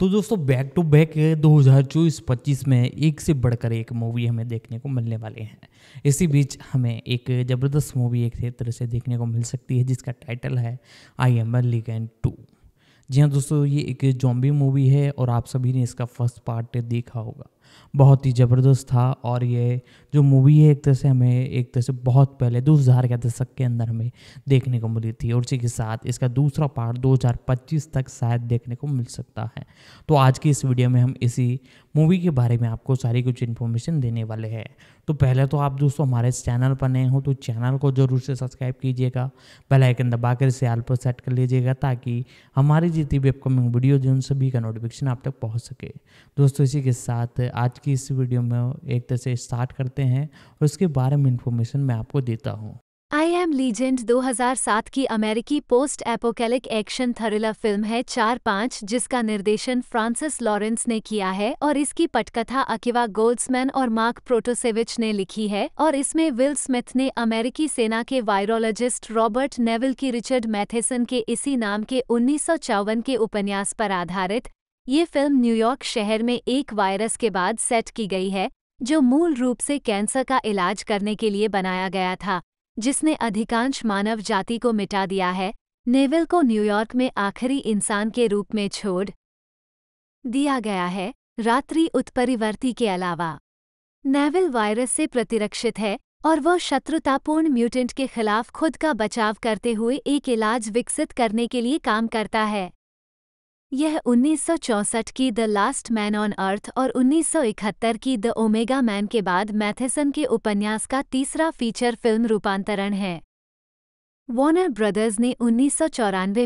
तो दोस्तों back to back 2024-25 में एक से बढ़कर एक मूवी हमें देखने को मिलने वाले हैं इसी बीच हमें एक ज़बरदस्त मूवी एक क्षेत्र से देखने को मिल सकती है जिसका टाइटल है I am legend two जी हाँ दोस्तों ये एक जॉम्बी मूवी है और आप सभी ने इसका फर्स्ट पार्ट देखा होगा बहुत ही ज़बरदस्त था और ये जो मूवी है एक तरह से हमें एक तरह से बहुत पहले दो हज़ार के दशक के अंदर हमें देखने को मिली थी और इसी के साथ इसका दूसरा पार्ट 2025 तक शायद देखने को मिल सकता है तो आज की इस वीडियो में हम इसी मूवी के बारे में आपको सारी कुछ इन्फॉर्मेशन देने वाले हैं तो पहले तो आप दोस्तों हमारे इस चैनल पर नए हो तो चैनल को ज़रूर से सब्सक्राइब कीजिएगा बेल आइकन दबा कर इसे आल पर सेट कर लीजिएगा ताकि हमारी जितनी भी अपकमिंग वीडियोज उन सभी का नोटिफिकेशन आप तक पहुँच सके दोस्तों इसी के साथ आज की इस वीडियो में एक तरह से स्टार्ट करते करते हैं और उसके बारे में इंफॉर्मेशन मैं आपको देता हूँ आई एम लीजेंड 2007 की अमेरिकी post apocalyptic action thriller film है चार पाँच जिसका निर्देशन फ्रांसिस लॉरेंस ने किया है और इसकी पटकथा अकिवा गोल्ड्समैन और मार्क प्रोटोसेविच ने लिखी है और इसमें विल स्मिथ ने अमेरिकी सेना के वायरोलॉजिस्ट रॉबर्ट नेविल की रिचर्ड मैथेसन के इसी नाम के उन्नीस के उपन्यास पर आधारित ये फिल्म न्यूयॉर्क शहर में एक वायरस के बाद सेट की गई है जो मूल रूप से कैंसर का इलाज करने के लिए बनाया गया था जिसने अधिकांश मानव जाति को मिटा दिया है नेवल को न्यूयॉर्क में आखिरी इंसान के रूप में छोड़ दिया गया है रात्रि उत्परिवर्ती के अलावा नेवल वायरस से प्रतिरक्षित है और वह शत्रुतापूर्ण म्यूटेंट के खिलाफ खुद का बचाव करते हुए एक इलाज विकसित करने के लिए काम करता है यह 1964 की the last man on earth और 1971 की द ओमेगा मैन के बाद मैथेसन के उपन्यास का तीसरा फीचर फिल्म रूपांतरण है वॉर्नर ब्रदर्स ने उन्नीस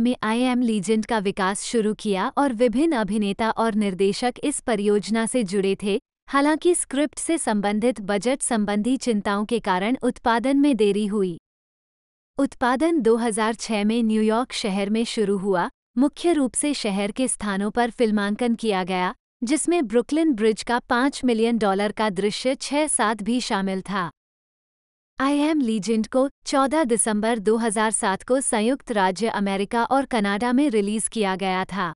में आई एम लीजेंड का विकास शुरू किया और विभिन्न अभिनेता और निर्देशक इस परियोजना से जुड़े थे हालांकि स्क्रिप्ट से संबंधित बजट संबंधी चिंताओं के कारण उत्पादन में देरी हुई उत्पादन 2006 में न्यूयॉर्क शहर में शुरू हुआ मुख्य रूप से शहर के स्थानों पर फिल्मांकन किया गया जिसमें ब्रुकलिन ब्रिज का पाँच मिलियन डॉलर का दृश्य छह सात भी शामिल था आई एम लीजेंड को 14 दिसंबर 2007 को संयुक्त राज्य अमेरिका और कनाडा में रिलीज किया गया था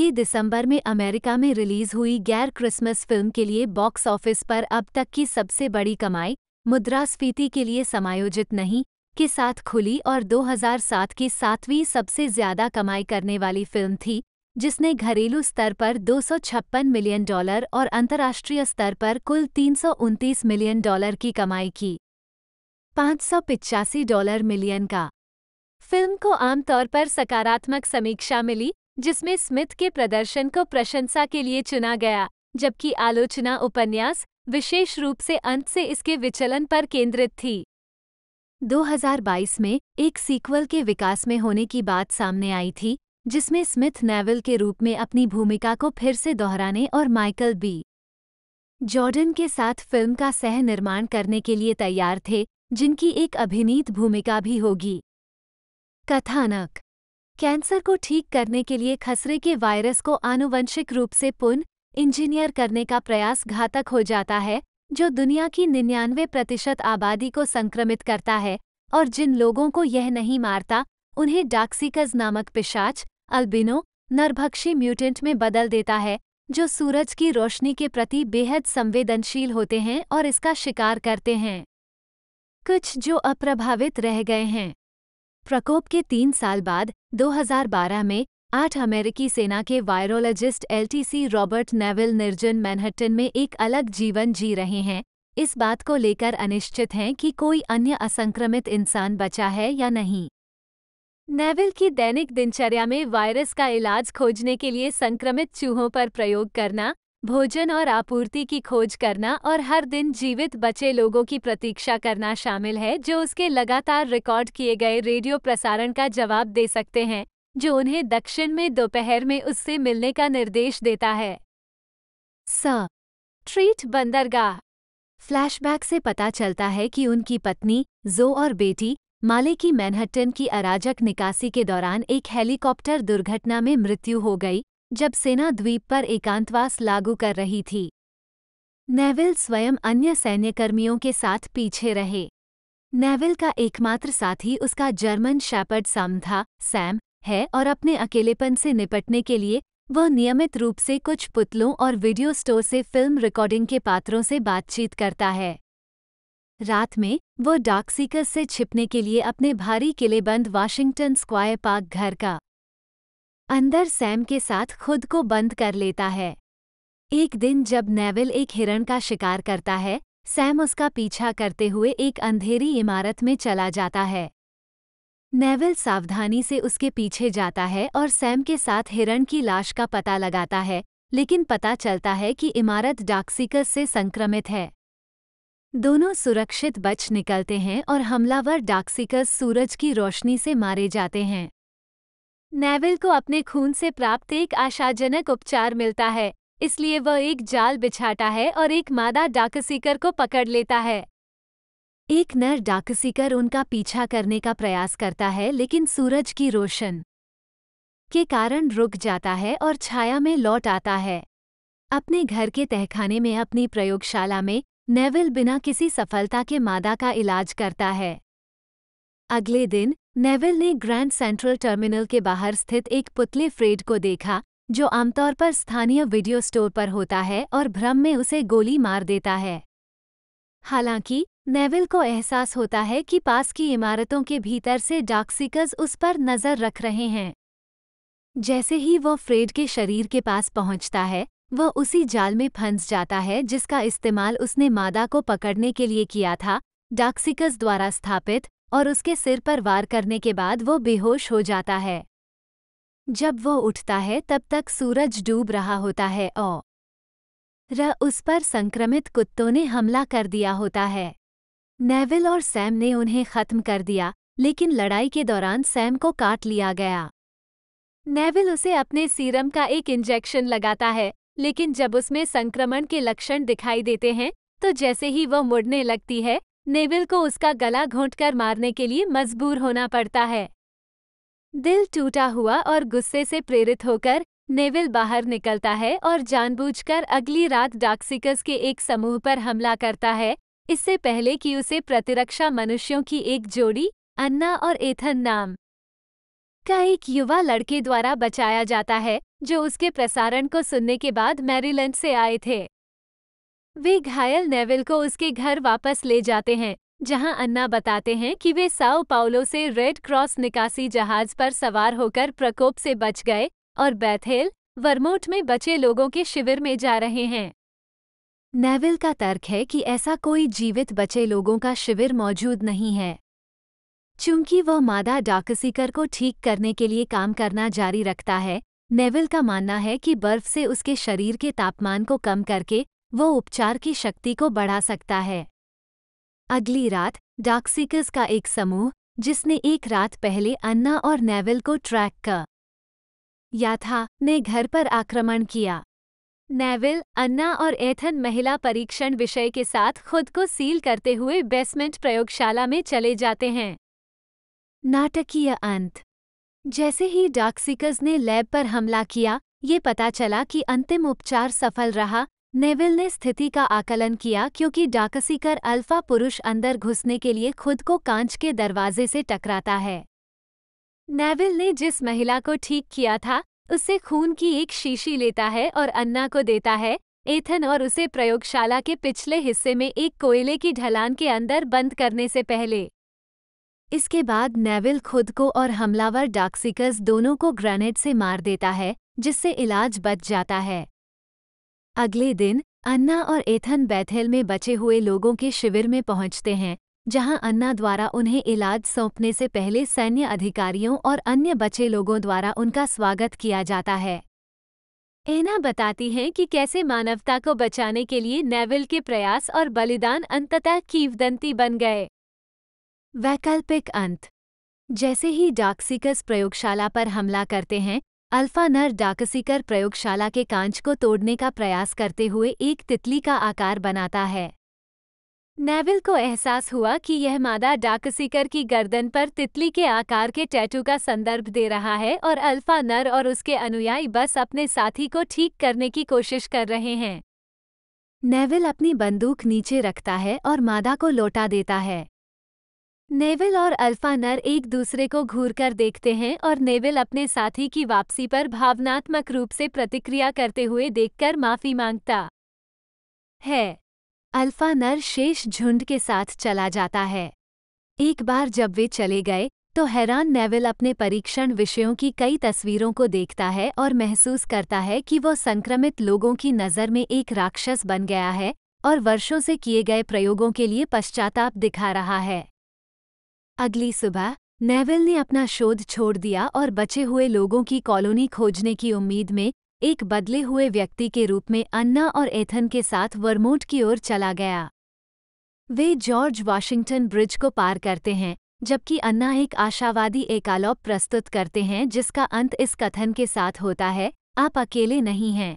ये दिसंबर में अमेरिका में रिलीज हुई गैर क्रिसमस फिल्म के लिए बॉक्स ऑफिस पर अब तक की सबसे बड़ी कमाई मुद्रास्फीति के लिए समायोजित नहीं के साथ खुली और 2007 की सातवीं सबसे ज्यादा कमाई करने वाली फिल्म थी जिसने घरेलू स्तर पर दो मिलियन डॉलर और अंतर्राष्ट्रीय स्तर पर कुल तीन मिलियन डॉलर की कमाई की पाँच डॉलर मिलियन का फिल्म को आमतौर पर सकारात्मक समीक्षा मिली जिसमें स्मिथ के प्रदर्शन को प्रशंसा के लिए चुना गया जबकि आलोचना उपन्यास विशेष रूप से अंत से इसके विचलन पर केंद्रित थी 2022 में एक सीक्वल के विकास में होने की बात सामने आई थी जिसमें स्मिथ नेवल के रूप में अपनी भूमिका को फिर से दोहराने और माइकल बी जॉर्डन के साथ फिल्म का सह निर्माण करने के लिए तैयार थे जिनकी एक अभिनीत भूमिका भी होगी कथानक कैंसर को ठीक करने के लिए खसरे के वायरस को आनुवंशिक रूप से पुन इंजीनियर करने का प्रयास घातक हो जाता है जो दुनिया की निन्यानवे प्रतिशत आबादी को संक्रमित करता है और जिन लोगों को यह नहीं मारता उन्हें डाक्सिकज नामक पिशाच अल्बिनो नरभक्षी म्यूटेंट में बदल देता है जो सूरज की रोशनी के प्रति बेहद संवेदनशील होते हैं और इसका शिकार करते हैं कुछ जो अप्रभावित रह गए हैं प्रकोप के तीन साल बाद 2012 में आठ अमेरिकी सेना के वायरोलॉजिस्ट एलटीसी रॉबर्ट नेविल निर्जन मैनहट्टन में एक अलग जीवन जी रहे हैं इस बात को लेकर अनिश्चित हैं कि कोई अन्य असंक्रमित इंसान बचा है या नहीं नेविल की दैनिक दिनचर्या में वायरस का इलाज खोजने के लिए संक्रमित चूहों पर प्रयोग करना भोजन और आपूर्ति की खोज करना और हर दिन जीवित बचे लोगों की प्रतीक्षा करना शामिल है जो उसके लगातार रिकॉर्ड किए गए रेडियो प्रसारण का जवाब दे सकते हैं जो उन्हें दक्षिण में दोपहर में उससे मिलने का निर्देश देता है स ट्रीट बंदरगाह फ्लैशबैक से पता चलता है कि उनकी पत्नी जो और बेटी माले की मैनहट्टन की अराजक निकासी के दौरान एक हेलीकॉप्टर दुर्घटना में मृत्यु हो गई जब सेना द्वीप पर एकांतवास लागू कर रही थी नेविल स्वयं अन्य सैन्यकर्मियों के साथ पीछे रहे नेविल का एकमात्र साथी उसका जर्मन शैपर्ड सम था सैम है और अपने अकेलेपन से निपटने के लिए वह नियमित रूप से कुछ पुतलों और वीडियो स्टोर से फिल्म रिकॉर्डिंग के पात्रों से बातचीत करता है रात में वह डार्कसीकस से छिपने के लिए अपने भारी किलेबंद वाशिंगटन स्क्वायर पार्क घर का अंदर सैम के साथ खुद को बंद कर लेता है एक दिन जब नेविल एक हिरण का शिकार करता है सैम उसका पीछा करते हुए एक अंधेरी इमारत में चला जाता है नेवल सावधानी से उसके पीछे जाता है और सैम के साथ हिरण की लाश का पता लगाता है लेकिन पता चलता है कि इमारत डाक्सिकस से संक्रमित है दोनों सुरक्षित बच निकलते हैं और हमलावर डाक्सिकस सूरज की रोशनी से मारे जाते हैं नेविल को अपने खून से प्राप्त एक आशाजनक उपचार मिलता है इसलिए वह एक जाल बिछाता है और एक मादा डाकसिकर को पकड़ लेता है एक नर कर उनका पीछा करने का प्रयास करता है लेकिन सूरज की रोशन के कारण रुक जाता है और छाया में लौट आता है अपने घर के तहखाने में अपनी प्रयोगशाला में नेविल बिना किसी सफलता के मादा का इलाज करता है अगले दिन नेविल ने ग्रैंड सेंट्रल टर्मिनल के बाहर स्थित एक पुतले फ्रेड को देखा जो आमतौर पर स्थानीय वीडियो स्टोर पर होता है और भ्रम में उसे गोली मार देता है हालांकि नेविल को एहसास होता है कि पास की इमारतों के भीतर से डाक्सिकस उस पर नजर रख रहे हैं जैसे ही वह फ्रेड के शरीर के पास पहुंचता है वह उसी जाल में फंस जाता है जिसका इस्तेमाल उसने मादा को पकड़ने के लिए किया था डाक्सिकस द्वारा स्थापित और उसके सिर पर वार करने के बाद वो बेहोश हो जाता है जब वो उठता है तब तक सूरज डूब रहा होता है और उस पर संक्रमित कुत्तों ने हमला कर दिया होता है नेविल और सैम ने उन्हें खत्म कर दिया लेकिन लड़ाई के दौरान सैम को काट लिया गया नेविल उसे अपने सीरम का एक इंजेक्शन लगाता है लेकिन जब उसमें संक्रमण के लक्षण दिखाई देते हैं तो जैसे ही वह मुड़ने लगती है नेविल को उसका गला घोंटकर मारने के लिए मजबूर होना पड़ता है दिल टूटा हुआ और गुस्से से प्रेरित होकर नेविल बाहर निकलता है और जानबूझकर अगली रात डाक्सिकस के एक समूह पर हमला करता है इससे पहले कि उसे प्रतिरक्षा मनुष्यों की एक जोड़ी अन्ना और एथन नाम का एक युवा लड़के द्वारा बचाया जाता है जो उसके प्रसारण को सुनने के बाद मैरीलैंड से आए थे वे घायल नेविल को उसके घर वापस ले जाते हैं जहां अन्ना बताते हैं कि वे साओ पाउलो से रेड क्रॉस निकासी जहाज पर सवार होकर प्रकोप से बच गए और बैथेल वर्मोट में बचे लोगों के शिविर में जा रहे हैं नेविल का तर्क है कि ऐसा कोई जीवित बचे लोगों का शिविर मौजूद नहीं है चूंकि वह मादा डाकसिकर को ठीक करने के लिए काम करना जारी रखता है नेविल का मानना है कि बर्फ से उसके शरीर के तापमान को कम करके वो उपचार की शक्ति को बढ़ा सकता है अगली रात डाकसिकर्स का एक समूह जिसने एक रात पहले अन्ना और नेविल को ट्रैक कर या था ने घर पर आक्रमण किया नेविल अन्ना और एथन महिला परीक्षण विषय के साथ खुद को सील करते हुए बेसमेंट प्रयोगशाला में चले जाते हैं नाटकीय अंत जैसे ही डाक्सिकस ने लैब पर हमला किया ये पता चला कि अंतिम उपचार सफल रहा नेविल ने स्थिति का आकलन किया क्योंकि डाकसीकर अल्फा पुरुष अंदर घुसने के लिए खुद को कांच के दरवाजे से टकराता है नेविल ने जिस महिला को ठीक किया था उससे खून की एक शीशी लेता है और अन्ना को देता है एथन और उसे प्रयोगशाला के पिछले हिस्से में एक कोयले की ढलान के अंदर बंद करने से पहले इसके बाद नेविल खुद को और हमलावर डाक्सिकस दोनों को ग्रेनेड से मार देता है जिससे इलाज बच जाता है अगले दिन अन्ना और एथन बैथेल में बचे हुए लोगों के शिविर में पहुंचते हैं जहां अन्ना द्वारा उन्हें इलाज सौंपने से पहले सैन्य अधिकारियों और अन्य बचे लोगों द्वारा उनका स्वागत किया जाता है एना बताती हैं कि कैसे मानवता को बचाने के लिए नेविल के प्रयास और बलिदान अंततः कीवदंती बन गए वैकल्पिक अंत जैसे ही डाक्सिकस प्रयोगशाला पर हमला करते हैं अल्फा नर डाकसिकर प्रयोगशाला के कांच को तोड़ने का प्रयास करते हुए एक तितली का आकार बनाता है नेविल को एहसास हुआ कि यह मादा डाकसिकर की गर्दन पर तितली के आकार के टैटू का संदर्भ दे रहा है और अल्फा नर और उसके अनुयायी बस अपने साथी को ठीक करने की कोशिश कर रहे हैं नेविल अपनी बंदूक नीचे रखता है और मादा को लौटा देता है नेविल और अल्फा नर एक दूसरे को घूर कर देखते हैं और नेविल अपने साथी की वापसी पर भावनात्मक रूप से प्रतिक्रिया करते हुए देखकर माफी मांगता है अल्फा नर शेष झुंड के साथ चला जाता है एक बार जब वे चले गए तो हैरान नेविल अपने परीक्षण विषयों की कई तस्वीरों को देखता है और महसूस करता है कि वह संक्रमित लोगों की नज़र में एक राक्षस बन गया है और वर्षों से किए गए प्रयोगों के लिए पश्चाताप दिखा रहा है अगली सुबह नेविल ने अपना शोध छोड़ दिया और बचे हुए लोगों की कॉलोनी खोजने की उम्मीद में एक बदले हुए व्यक्ति के रूप में अन्ना और एथन के साथ वर्मोट की ओर चला गया वे जॉर्ज वाशिंगटन ब्रिज को पार करते हैं जबकि अन्ना एक आशावादी एकालोप प्रस्तुत करते हैं जिसका अंत इस कथन के साथ होता है आप अकेले नहीं हैं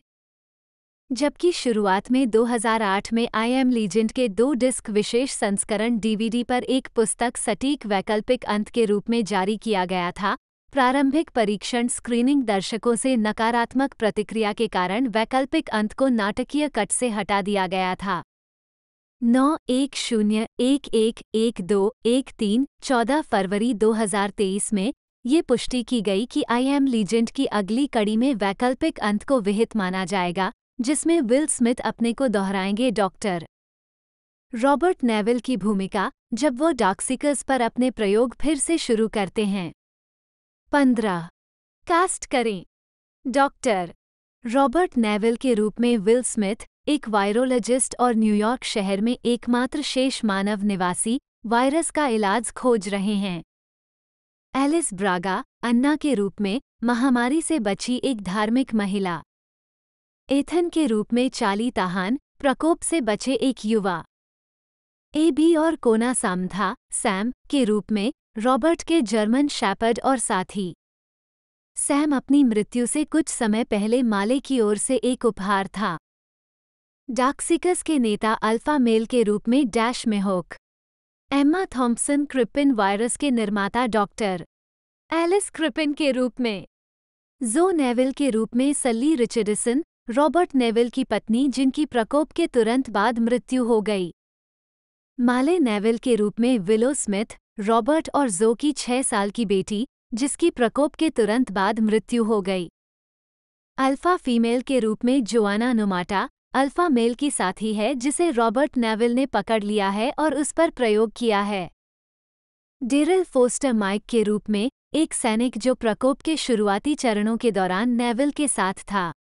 जबकि शुरुआत में 2008 में आई एम लीजेंड के दो डिस्क विशेष संस्करण डीवीडी पर एक पुस्तक सटीक वैकल्पिक अंत के रूप में जारी किया गया था प्रारंभिक परीक्षण स्क्रीनिंग दर्शकों से नकारात्मक प्रतिक्रिया के कारण वैकल्पिक अंत को नाटकीय कट से हटा दिया गया था नौ एक शून्य एक एक एक दो एक तीन चौदह फरवरी 2023 में ये पुष्टि की गई कि आई एम लीजेंड की अगली कड़ी में वैकल्पिक अंत को विहित माना जाएगा जिसमें विल स्मिथ अपने को दोहराएंगे डॉक्टर रॉबर्ट नेविल की भूमिका जब वो डॉक्सिकस पर अपने प्रयोग फिर से शुरू करते हैं पंद्रह कास्ट करें डॉक्टर रॉबर्ट नेविल के रूप में विल स्मिथ एक वायरोलॉजिस्ट और न्यूयॉर्क शहर में एकमात्र शेष मानव निवासी वायरस का इलाज खोज रहे हैं एलिस ब्रागा अन्ना के रूप में महामारी से बची एक धार्मिक महिला एथन के रूप में चाली ताहान प्रकोप से बचे एक युवा ए बी और कोना सामधा सैम के रूप में रॉबर्ट के जर्मन शैपर्ड और साथी सैम अपनी मृत्यु से कुछ समय पहले माले की ओर से एक उपहार था डाक्सिकस के नेता अल्फा मेल के रूप में Dash Mihok Emma Thompson Krippin virus के निर्माता डॉक्टर एलिस क्रिपिन के रूप में जो नेविल के रूप में सल्ली रिचर्डसन रॉबर्ट नेविल की पत्नी जिनकी प्रकोप के तुरंत बाद मृत्यु हो गई माले नेविल के रूप में विलो स्मिथ रॉबर्ट और जो की छह साल की बेटी जिसकी प्रकोप के तुरंत बाद मृत्यु हो गई अल्फा फीमेल के रूप में जोआना नुमाटा अल्फा मेल की साथी है जिसे रॉबर्ट नेविल ने पकड़ लिया है और उस पर प्रयोग किया है डेरिल फोस्टर माइक के रूप में एक सैनिक जो प्रकोप के शुरुआती चरणों के दौरान नेविल के साथ था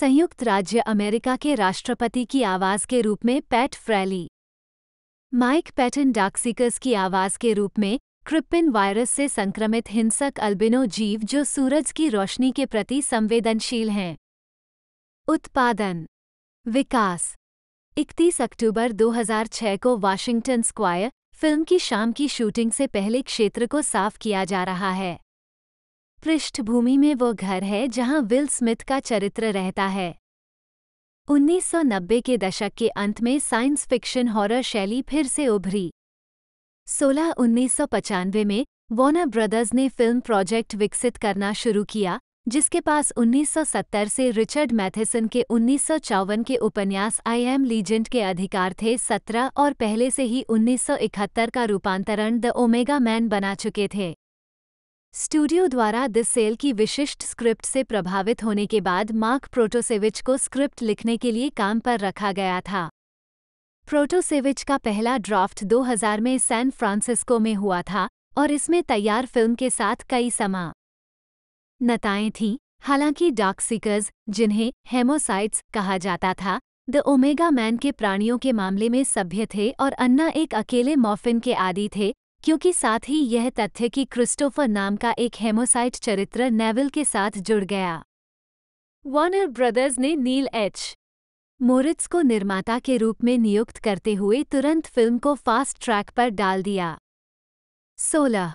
संयुक्त राज्य अमेरिका के राष्ट्रपति की आवाज़ के रूप में Pat Fraley Mike Patten darkseekers की आवाज के रूप में क्रिप्पिन वायरस से संक्रमित हिंसक अल्बिनो जीव जो सूरज की रोशनी के प्रति संवेदनशील हैं उत्पादन विकास 31 अक्टूबर 2006 को वाशिंगटन स्क्वायर फिल्म की शाम की शूटिंग से पहले क्षेत्र को साफ किया जा रहा है पृष्ठभूमि में वो घर है जहां विल स्मिथ का चरित्र रहता है 1990 के दशक के अंत में साइंस फिक्शन हॉरर शैली फिर से उभरी सोलह उन्नीस में वॉर्नर ब्रदर्स ने फिल्म प्रोजेक्ट विकसित करना शुरू किया जिसके पास 1970 से रिचर्ड मैथिसन के उन्नीस के उपन्यास आई एम लीजेंड के अधिकार थे 17 और पहले से ही 1971 का रूपांतरण द ओमेगा मैन बना चुके थे स्टूडियो द्वारा द सेल की विशिष्ट स्क्रिप्ट से प्रभावित होने के बाद मार्क प्रोटोसेविच को स्क्रिप्ट लिखने के लिए काम पर रखा गया था प्रोटोसेविच का पहला ड्राफ्ट 2000 में सैन फ्रांसिस्को में हुआ था और इसमें तैयार फिल्म के साथ कई समा नताएं थीं हालांकि डार्कसिकर्स जिन्हें हेमोसाइट्स कहा जाता था द ओमेगा मैन के प्राणियों के मामले में सभ्य थे और अन्ना एक अकेले मॉफिन के आदि थे क्योंकि साथ ही यह तथ्य कि क्रिस्टोफर नाम का एक हेमोसाइट चरित्र नेविल के साथ जुड़ गया वॉनर ब्रदर्स ने नील एच मोरिट्स को निर्माता के रूप में नियुक्त करते हुए तुरंत फिल्म को फास्ट ट्रैक पर डाल दिया 16.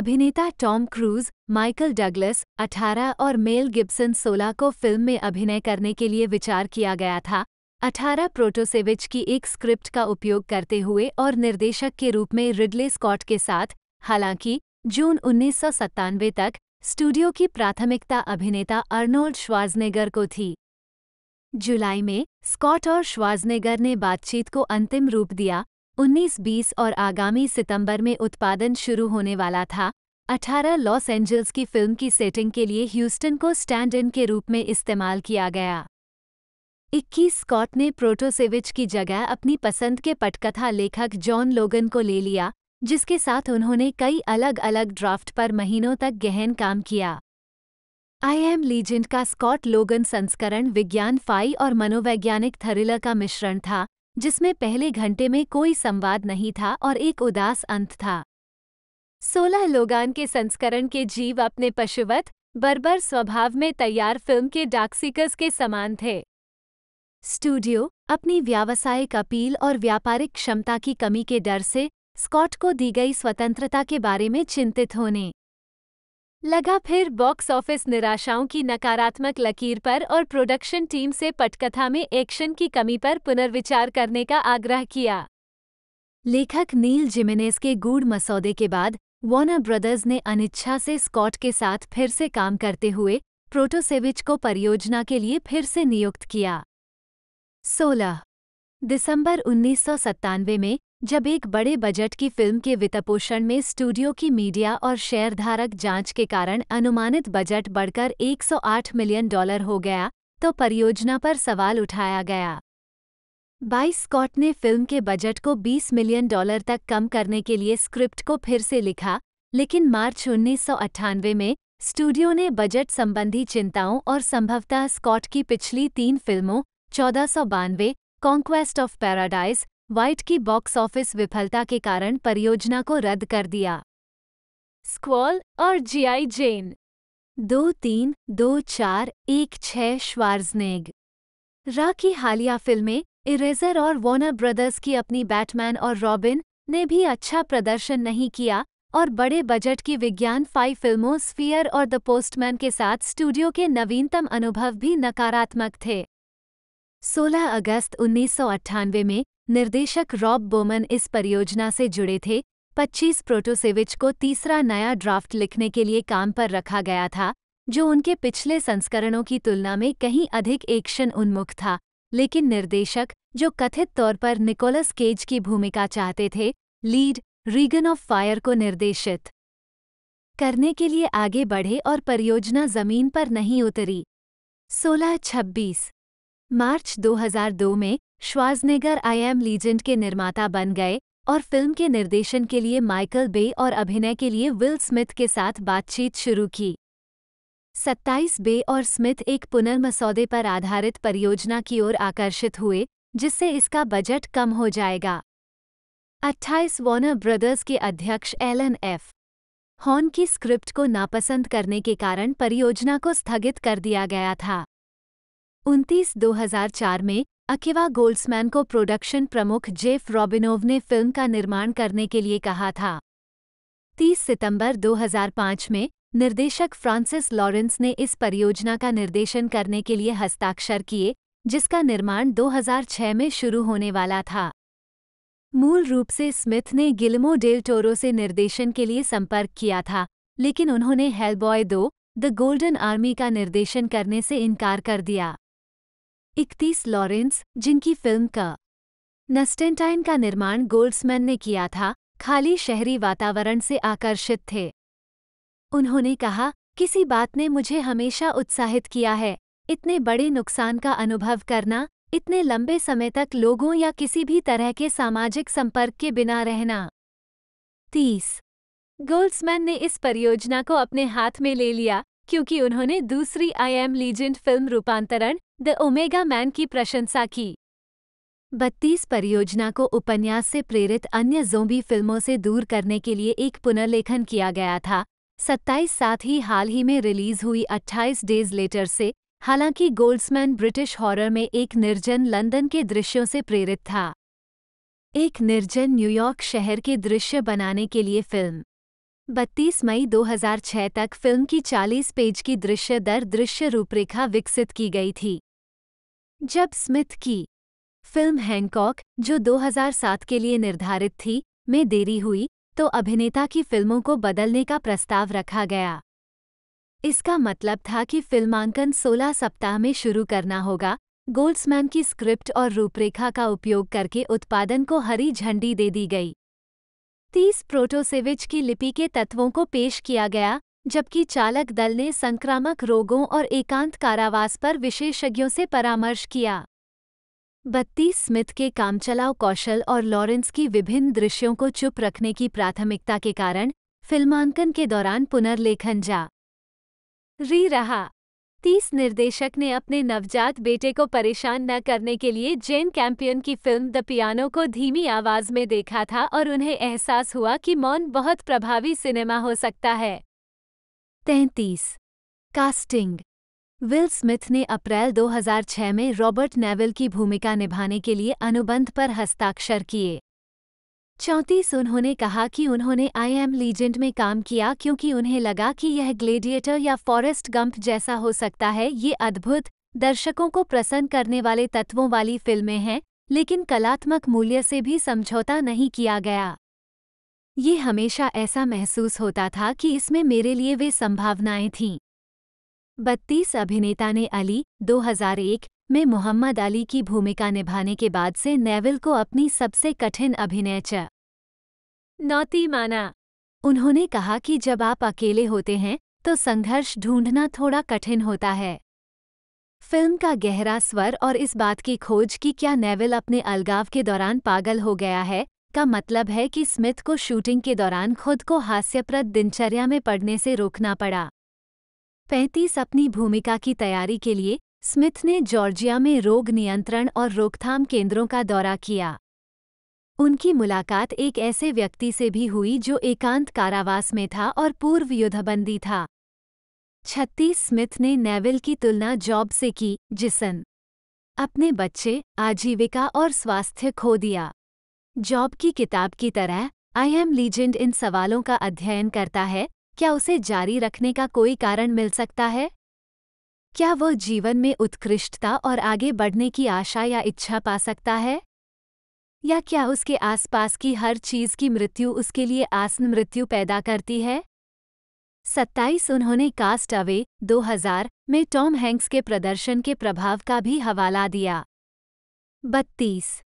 अभिनेता टॉम क्रूज माइकल डगलस 18 और मेल गिब्सन 16 को फिल्म में अभिनय करने के लिए विचार किया गया था 18 प्रोटोसेविच की एक स्क्रिप्ट का उपयोग करते हुए और निर्देशक के रूप में रिडले स्कॉट के साथ हालांकि जून उन्नीस तक स्टूडियो की प्राथमिकता अभिनेता अर्नोल्ड श्वाजनेगर को थी जुलाई में स्कॉट और श्वाजनेगर ने बातचीत को अंतिम रूप दिया 19-20 और आगामी सितंबर में उत्पादन शुरू होने वाला था 18 लॉस एंजल्स की फिल्म की सेटिंग के लिए ह्यूस्टन को स्टैंड इन के रूप में इस्तेमाल किया गया 21 स्कॉट ने प्रोटोसेविच की जगह अपनी पसंद के पटकथा लेखक जॉन लोगन को ले लिया जिसके साथ उन्होंने कई अलग अलग ड्राफ्ट पर महीनों तक गहन काम किया आई एम लीजेंड का स्कॉट लोगन संस्करण विज्ञान फाई और मनोवैज्ञानिक थ्रिलर का मिश्रण था जिसमें पहले घंटे में कोई संवाद नहीं था और एक उदास अंत था सोलह लोगान के संस्करण के जीव अपने पशुवत बर्बर स्वभाव में तैयार फिल्म के डाक्सिकस के समान थे स्टूडियो अपनी व्यावसायिक अपील और व्यापारिक क्षमता की कमी के डर से स्कॉट को दी गई स्वतंत्रता के बारे में चिंतित होने लगा फिर बॉक्स ऑफिस निराशाओं की नकारात्मक लकीर पर और प्रोडक्शन टीम से पटकथा में एक्शन की कमी पर पुनर्विचार करने का आग्रह किया लेखक नील जिमेनेस के गूढ़ मसौदे के बाद वार्नर ब्रदर्स ने अनिच्छा से स्कॉट के साथ फिर से काम करते हुए प्रोटोसेविच को परियोजना के लिए फिर से नियुक्त किया सोलह दिसंबर उन्नीस में जब एक बड़े बजट की फिल्म के वित्तपोषण में स्टूडियो की मीडिया और शेयरधारक जांच के कारण अनुमानित बजट बढ़कर 108 मिलियन डॉलर हो गया तो परियोजना पर सवाल उठाया गया बाईस स्कॉट ने फिल्म के बजट को 20 मिलियन डॉलर तक कम करने के लिए स्क्रिप्ट को फिर से लिखा लेकिन मार्च उन्नीस में स्टूडियो ने बजट संबंधी चिंताओं और संभवतः स्कॉट की पिछली तीन फिल्मों चौदह सौ बानवे कॉन्क्वेस्ट ऑफ पैराडाइज व्हाइट की बॉक्स ऑफिस विफलता के कारण परियोजना को रद्द कर दिया स्क्वॉल और जीआई जेन दो तीन दो चार एक छः श्वार्जनेग रा की हालिया फिल्में इरेजर और वॉर्नर ब्रदर्स की अपनी बैटमैन और रॉबिन ने भी अच्छा प्रदर्शन नहीं किया और बड़े बजट की विज्ञान फाइव फिल्मों स्फियर और द पोस्टमैन के साथ स्टूडियो के नवीनतम अनुभव भी नकारात्मक थे 16 अगस्त उन्नीस में निर्देशक रॉब बोमन इस परियोजना से जुड़े थे 25 प्रोटोसेविच को तीसरा नया ड्राफ्ट लिखने के लिए काम पर रखा गया था जो उनके पिछले संस्करणों की तुलना में कहीं अधिक एक्शन उन्मुख था लेकिन निर्देशक जो कथित तौर पर निकोलस केज की भूमिका चाहते थे लीड रीगन ऑफ फायर को निर्देशित करने के लिए आगे बढ़े और परियोजना जमीन पर नहीं उतरी सोलह छब्बीस मार्च 2002 में श्वाजनेगर आई एम लीजेंड के निर्माता बन गए और फिल्म के निर्देशन के लिए माइकल बे और अभिनय के लिए विल स्मिथ के साथ बातचीत शुरू की 27 बे और स्मिथ एक पुनर्मसौदे पर आधारित परियोजना की ओर आकर्षित हुए जिससे इसका बजट कम हो जाएगा 28 वॉर्नर ब्रदर्स के अध्यक्ष एलन एफ हॉर्न की स्क्रिप्ट को नापसंद करने के कारण परियोजना को स्थगित कर दिया गया था उनतीस दो में अकेवा गोल्ड्समैन को प्रोडक्शन प्रमुख जेफ रॉबिनोव ने फिल्म का निर्माण करने के लिए कहा था 30 सितंबर 2005 में निर्देशक फ्रांसिस लॉरेंस ने इस परियोजना का निर्देशन करने के लिए हस्ताक्षर किए जिसका निर्माण 2006 में शुरू होने वाला था मूल रूप से स्मिथ ने गिल्मो डेल टोरो से निर्देशन के लिए संपर्क किया था लेकिन उन्होंने हेलबॉय दो द गोल्डन आर्मी का निर्देशन करने से इनकार कर दिया इकतीस लॉरेंस जिनकी फिल्म का नस्टेंटाइन का निर्माण गोल्ड्समैन ने किया था खाली शहरी वातावरण से आकर्षित थे उन्होंने कहा किसी बात ने मुझे हमेशा उत्साहित किया है इतने बड़े नुकसान का अनुभव करना इतने लंबे समय तक लोगों या किसी भी तरह के सामाजिक संपर्क के बिना रहना तीस गोल्ड्समैन ने इस परियोजना को अपने हाथ में ले लिया क्योंकि उन्होंने दूसरी आई एम लीजेंड फिल्म रूपांतरण द ओमेगा मैन की प्रशंसा की बत्तीस परियोजना को उपन्यास से प्रेरित अन्य जोंबी फिल्मों से दूर करने के लिए एक पुनर्लेखन किया गया था सत्ताईस साथ ही हाल ही में रिलीज हुई अट्ठाईस डेज लेटर से हालांकि गोल्ड्समैन ब्रिटिश हॉरर में एक निर्जन लंदन के दृश्यों से प्रेरित था एक निर्जन न्यूयॉर्क शहर के दृश्य बनाने के लिए फिल्म बत्तीस मई 2006 तक फिल्म की 40 पेज की दृश्य दर दृश्य रूपरेखा विकसित की गई थी जब स्मिथ की फिल्म हैंकॉक जो 2007 के लिए निर्धारित थी में देरी हुई तो अभिनेता की फिल्मों को बदलने का प्रस्ताव रखा गया इसका मतलब था कि फिल्मांकन 16 सप्ताह में शुरू करना होगा गोल्ड्समैन की स्क्रिप्ट और रूपरेखा का उपयोग करके उत्पादन को हरी झंडी दे दी गई तीस प्रोटोसेविज की लिपि के तत्वों को पेश किया गया जबकि चालक दल ने संक्रामक रोगों और एकांत कारावास पर विशेषज्ञों से परामर्श किया बत्तीस स्मिथ के कामचलाव कौशल और लॉरेंस की विभिन्न दृश्यों को चुप रखने की प्राथमिकता के कारण फिल्मांकन के दौरान पुनर्लेखन जा री रहा तीस निर्देशक ने अपने नवजात बेटे को परेशान न करने के लिए जेन कैंपियन की फिल्म द पियानो को धीमी आवाज में देखा था और उन्हें एहसास हुआ कि मौन बहुत प्रभावी सिनेमा हो सकता है तैंतीस कास्टिंग विल स्मिथ ने अप्रैल 2006 में रॉबर्ट नेविल की भूमिका निभाने के लिए अनुबंध पर हस्ताक्षर किए चौंतीस उन्होंने कहा कि उन्होंने आई एम लीजेंड में काम किया क्योंकि उन्हें लगा कि यह ग्लेडिएटर या फॉरेस्ट गंप जैसा हो सकता है ये अद्भुत दर्शकों को प्रसन्न करने वाले तत्वों वाली फिल्में हैं लेकिन कलात्मक मूल्य से भी समझौता नहीं किया गया ये हमेशा ऐसा महसूस होता था कि इसमें मेरे लिए वे संभावनाएं थीं बत्तीस अभिनेता ने अली 2001 में मोहम्मद अली की भूमिका निभाने के बाद से नेविल को अपनी सबसे कठिन अभिनय च नौती माना उन्होंने कहा कि जब आप अकेले होते हैं तो संघर्ष ढूंढना थोड़ा कठिन होता है फिल्म का गहरा स्वर और इस बात की खोज कि क्या नेविल अपने अलगाव के दौरान पागल हो गया है का मतलब है कि स्मिथ को शूटिंग के दौरान खुद को हास्यप्रद दिनचर्या में पड़ने से रोकना पड़ा पैंतीस अपनी भूमिका की तैयारी के लिए स्मिथ ने जॉर्जिया में रोग नियंत्रण और रोकथाम केंद्रों का दौरा किया उनकी मुलाकात एक ऐसे व्यक्ति से भी हुई जो एकांत कारावास में था और पूर्व युद्धबंदी था छत्तीस स्मिथ ने नेविल की तुलना जॉब से की जिसन अपने बच्चे आजीविका और स्वास्थ्य खो दिया जॉब की किताब की तरह आई एम लीजेंड इन सवालों का अध्ययन करता है क्या उसे जारी रखने का कोई कारण मिल सकता है क्या वह जीवन में उत्कृष्टता और आगे बढ़ने की आशा या इच्छा पा सकता है या क्या उसके आसपास की हर चीज की मृत्यु उसके लिए आसन मृत्यु पैदा करती है सत्ताईस उन्होंने कास्ट अवे 2000 में टॉम हैंक्स के प्रदर्शन के प्रभाव का भी हवाला दिया बत्तीस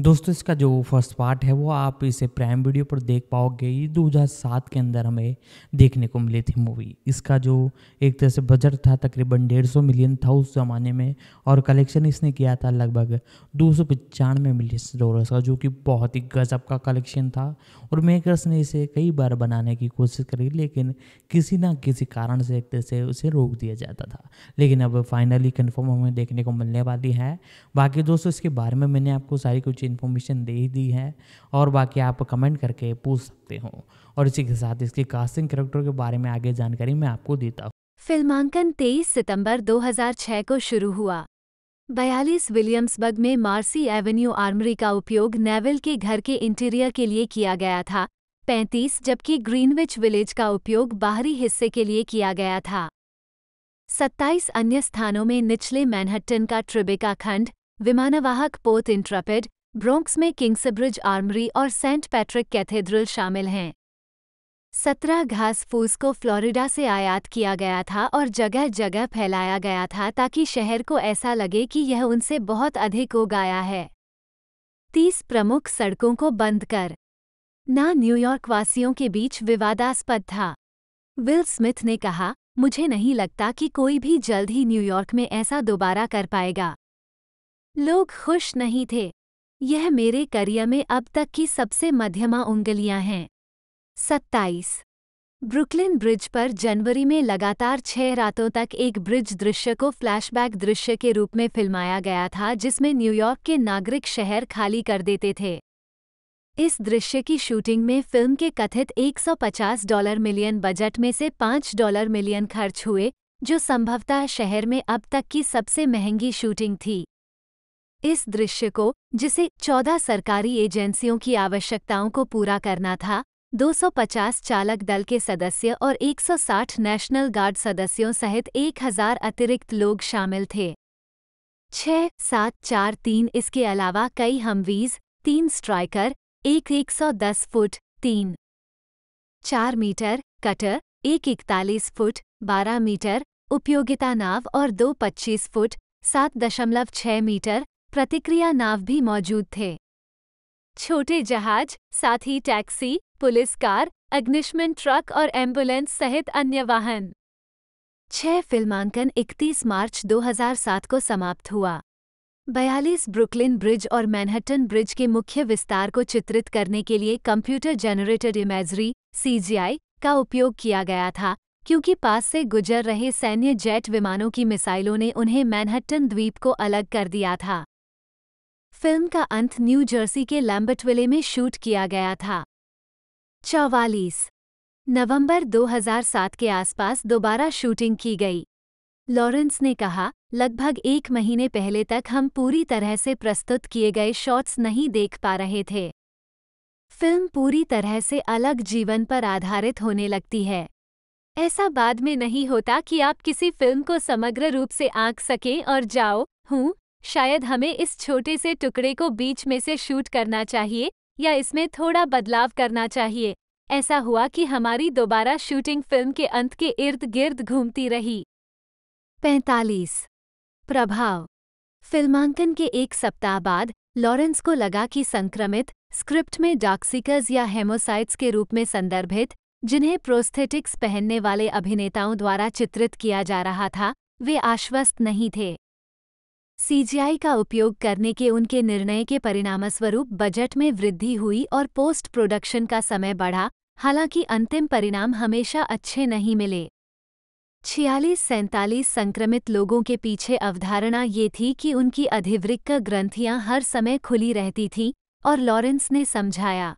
दोस्तों इसका जो फर्स्ट पार्ट है वो आप इसे प्राइम वीडियो पर देख पाओगे ये दो के अंदर हमें देखने को मिली थी मूवी इसका जो एक तरह से बजट था तकरीबन डेढ़ सौ मिलियन था उस ज़माने में और कलेक्शन इसने किया था लगभग दो सौ पचानवे मिलियन डॉलर्स का जो कि बहुत ही गजब का कलेक्शन था और मेकर्स ने इसे कई बार बनाने की कोशिश करी लेकिन किसी ना किसी कारण से एक तरह से उसे रोक दिया जाता था लेकिन अब फाइनली कन्फर्म हमें देखने को मिलने वाली है बाकी दोस्तों इसके बारे में मैंने आपको सारी कुछ इन्फॉर्मेशन दे दी है और बाकी आप कमेंट करके पूछ सकते हो और इसी के साथ इसके कास्टिंग करेक्टर के बारे में आगे जानकारी मैं आपको देता हूँ फिल्मांकन 23 सितंबर 2006 को शुरू हुआ बयालीस विलियम्सबर्ग में मार्सी एवेन्यू आर्मरी का उपयोग नेवल के घर के इंटीरियर के लिए किया गया था 35 जबकि ग्रीनविच विलेज का उपयोग बाहरी हिस्से के लिए किया गया था 27 अन्य स्थानों में निचले मैनहट्टन का ट्रिबेका खंड विमानवाहक पोत इंट्रपिड ब्रोंक्स में किंग्सब्रिज आर्मरी और सेंट पैट्रिक कैथेड्रल शामिल हैं सत्रह घास फूस को फ्लोरिडा से आयात किया गया था और जगह जगह फैलाया गया था ताकि शहर को ऐसा लगे कि यह उनसे बहुत अधिक उगाया है तीस प्रमुख सड़कों को बंद कर ना न्यूयॉर्क वासियों के बीच विवादास्पद था विल स्मिथ ने कहा मुझे नहीं लगता कि कोई भी जल्द ही न्यूयॉर्क में ऐसा दोबारा कर पाएगा लोग खुश नहीं थे यह मेरे करियर में अब तक की सबसे मध्यमा उंगलियां हैं 27. ब्रुकलिन ब्रिज पर जनवरी में लगातार छह रातों तक एक ब्रिज दृश्य को फ्लैशबैक दृश्य के रूप में फिल्माया गया था जिसमें न्यूयॉर्क के नागरिक शहर खाली कर देते थे इस दृश्य की शूटिंग में फिल्म के कथित 150 डॉलर मिलियन बजट में से 5 डॉलर मिलियन खर्च हुए जो संभवतः शहर में अब तक की सबसे महंगी शूटिंग थी इस दृश्य को जिसे चौदह सरकारी एजेंसियों की आवश्यकताओं को पूरा करना था 250 चालक दल के सदस्य और 160 नेशनल गार्ड सदस्यों सहित 1000 अतिरिक्त लोग शामिल थे छह सात चार तीन इसके अलावा कई हमवीज तीन स्ट्राइकर एक एक सौ दस फुट तीन चार मीटर कटर एक इकतालीस फुट बारह मीटर उपयोगिता नाव और दो पच्चीस फुट सात दशमलव छह मीटर प्रतिक्रिया नाव भी मौजूद थे छोटे जहाज साथ ही टैक्सी पुलिस कार अग्निशमन ट्रक और एम्बुलेंस सहित अन्य वाहन छह फिल्मांकन 31 मार्च 2007 को समाप्त हुआ 42 ब्रुकलिन ब्रिज और मैनहट्टन ब्रिज के मुख्य विस्तार को चित्रित करने के लिए कंप्यूटर जनरेटेड इमेजरी सीजीआई का उपयोग किया गया था क्योंकि पास से गुजर रहे सैन्य जेट विमानों की मिसाइलों ने उन्हें मैनहट्टन द्वीप को अलग कर दिया था फिल्म का अंत न्यू जर्सी के लैम्बटविले में शूट किया गया था चौवालीस नवंबर 2007 के आसपास दोबारा शूटिंग की गई लॉरेंस ने कहा लगभग एक महीने पहले तक हम पूरी तरह से प्रस्तुत किए गए शॉट्स नहीं देख पा रहे थे फिल्म पूरी तरह से अलग जीवन पर आधारित होने लगती है ऐसा बाद में नहीं होता कि आप किसी फिल्म को समग्र रूप से आंक सकें और जाओ हूँ शायद हमें इस छोटे से टुकड़े को बीच में से शूट करना चाहिए या इसमें थोड़ा बदलाव करना चाहिए ऐसा हुआ कि हमारी दोबारा शूटिंग फिल्म के अंत के इर्द गिर्द घूमती रही पैंतालीस प्रभाव फिल्मांकन के एक सप्ताह बाद लॉरेंस को लगा कि संक्रमित स्क्रिप्ट में डॉक्सिकस या हेमोसाइट्स के रूप में संदर्भित जिन्हें प्रोस्थेटिक्स पहनने वाले अभिनेताओं द्वारा चित्रित किया जा रहा था वे आश्वस्त नहीं थे सीजीआई का उपयोग करने के उनके निर्णय के परिणामस्वरूप बजट में वृद्धि हुई और पोस्ट प्रोडक्शन का समय बढ़ा हालांकि अंतिम परिणाम हमेशा अच्छे नहीं मिले छियालीस सैंतालीस संक्रमित लोगों के पीछे अवधारणा ये थी कि उनकी अधिवृक्क ग्रंथियां हर समय खुली रहती थीं और लॉरेंस ने समझाया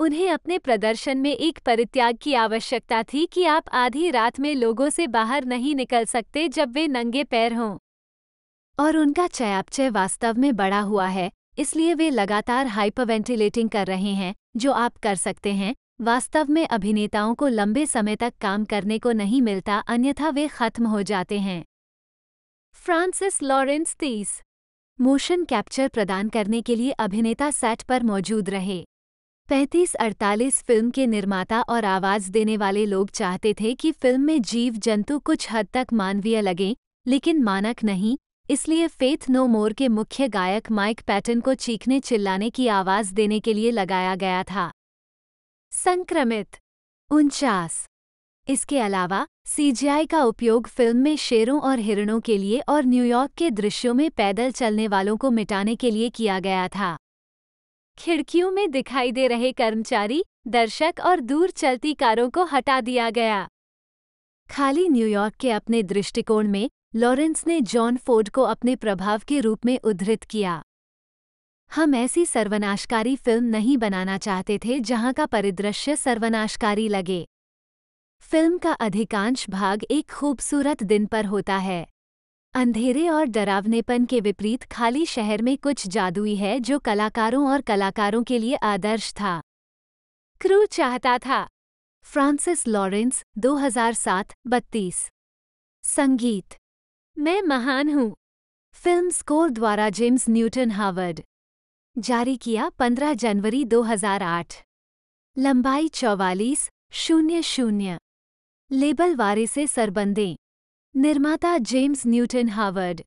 उन्हें अपने प्रदर्शन में एक परित्याग की आवश्यकता थी कि आप आधी रात में लोगों से बाहर नहीं निकल सकते जब वे नंगे पैर हों और उनका चयापचय वास्तव में बड़ा हुआ है इसलिए वे लगातार हाइपरवेंटिलेटिंग कर रहे हैं जो आप कर सकते हैं वास्तव में अभिनेताओं को लंबे समय तक काम करने को नहीं मिलता अन्यथा वे खत्म हो जाते हैं फ्रांसिस लॉरेंस तीस मोशन कैप्चर प्रदान करने के लिए अभिनेता सेट पर मौजूद रहे पैंतीस अड़तालीस फिल्म के निर्माता और आवाज देने वाले लोग चाहते थे कि फिल्म में जीव जंतु कुछ हद तक मानवीय लगें लेकिन मानक नहीं इसलिए फेथ नो मोर के मुख्य गायक माइक पैटन को चीखने चिल्लाने की आवाज देने के लिए लगाया गया था संक्रमित उनचास इसके अलावा सीजीआई का उपयोग फिल्म में शेरों और हिरणों के लिए और न्यूयॉर्क के दृश्यों में पैदल चलने वालों को मिटाने के लिए किया गया था खिड़कियों में दिखाई दे रहे कर्मचारी दर्शक और दूर चलती कारों को हटा दिया गया खाली न्यूयॉर्क के अपने दृष्टिकोण में लॉरेंस ने जॉन फोर्ड को अपने प्रभाव के रूप में उद्धृत किया हम ऐसी सर्वनाशकारी फिल्म नहीं बनाना चाहते थे जहां का परिदृश्य सर्वनाशकारी लगे फिल्म का अधिकांश भाग एक खूबसूरत दिन पर होता है अंधेरे और डरावनेपन के विपरीत खाली शहर में कुछ जादुई है जो कलाकारों और कलाकारों के लिए आदर्श था क्रू चाहता था फ्रांसिस लॉरेंस 2007 32 संगीत मैं महान हूँ फिल्म स्कोर द्वारा जेम्स न्यूटन हार्वर्ड जारी किया 15 जनवरी 2008 लंबाई चौवालीस शून्य शून्य लेबल वारे से सरबंदे निर्माता James Newton Howard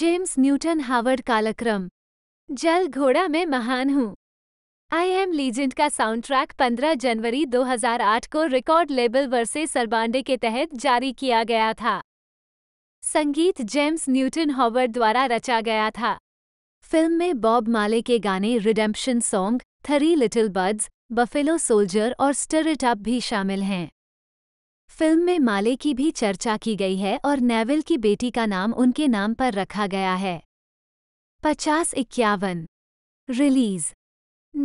James Newton Howard कालक्रम जल घोड़ा में महान हूँ आई एम लीजेंड का साउंड ट्रैक 15 जनवरी 2008 को रिकॉर्ड लेबल वर्से सरबांडे के तहत जारी किया गया था संगीत जेम्स न्यूटन हॉवर्ड द्वारा रचा गया था फिल्म में बॉब माले के गाने redemption song three little birds buffalo soldier और स्टरिट अप भी शामिल हैं फिल्म में माले की भी चर्चा की गई है और नेविल की बेटी का नाम उनके नाम पर रखा गया है पचास इक्यावन रिलीज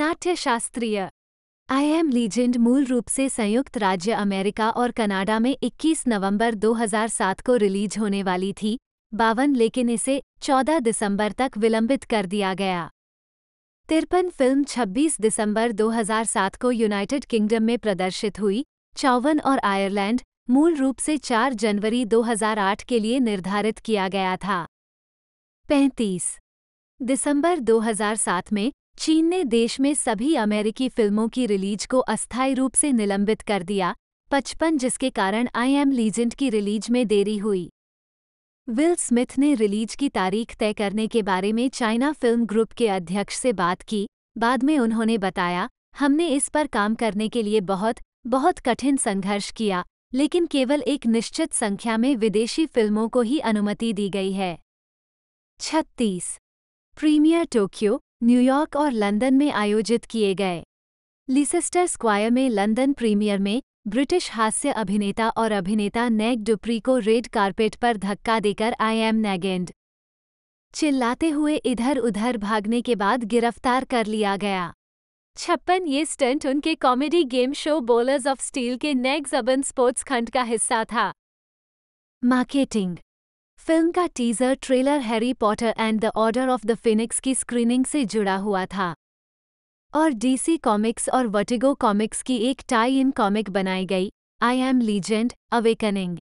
नाट्य शास्त्रीय आई एम लीजेंड मूल रूप से संयुक्त राज्य अमेरिका और कनाडा में 21 नवंबर 2007 को रिलीज होने वाली थी बावन लेकिन इसे 14 दिसंबर तक विलंबित कर दिया गया तिरपन फिल्म 26 दिसंबर 2007 को यूनाइटेड किंगडम में प्रदर्शित हुई चौवन और आयरलैंड मूल रूप से 4 जनवरी 2008 के लिए निर्धारित किया गया था 35 दिसंबर 2007 में चीन ने देश में सभी अमेरिकी फिल्मों की रिलीज को अस्थायी रूप से निलंबित कर दिया पचपन जिसके कारण आई एम लीजेंड की रिलीज में देरी हुई विल स्मिथ ने रिलीज की तारीख तय करने के बारे में चाइना फिल्म ग्रुप के अध्यक्ष से बात की बाद में उन्होंने बताया हमने इस पर काम करने के लिए बहुत बहुत कठिन संघर्ष किया लेकिन केवल एक निश्चित संख्या में विदेशी फिल्मों को ही अनुमति दी गई है छत्तीस प्रीमियर टोक्यो न्यूयॉर्क और लंदन में आयोजित किए गए लिसेस्टर स्क्वायर में लंदन प्रीमियर में ब्रिटिश हास्य अभिनेता और अभिनेता नेग डुप्री को रेड कारपेट पर धक्का देकर आई एम नैगेंड चिल्लाते हुए इधर उधर भागने के बाद गिरफ्तार कर लिया गया छप्पन ये स्टंट उनके comedy game show balls of steel के नेग जबन स्पोर्ट्स खंड का हिस्सा था मार्केटिंग फिल्म का teaser trailer Harry Potter and the order of the Phoenix की स्क्रीनिंग से जुड़ा हुआ था और डीसी कॉमिक्स और वटिगो कॉमिक्स की एक टाई इन कॉमिक बनाई गई आई एम लीजेंड अवेकनिंग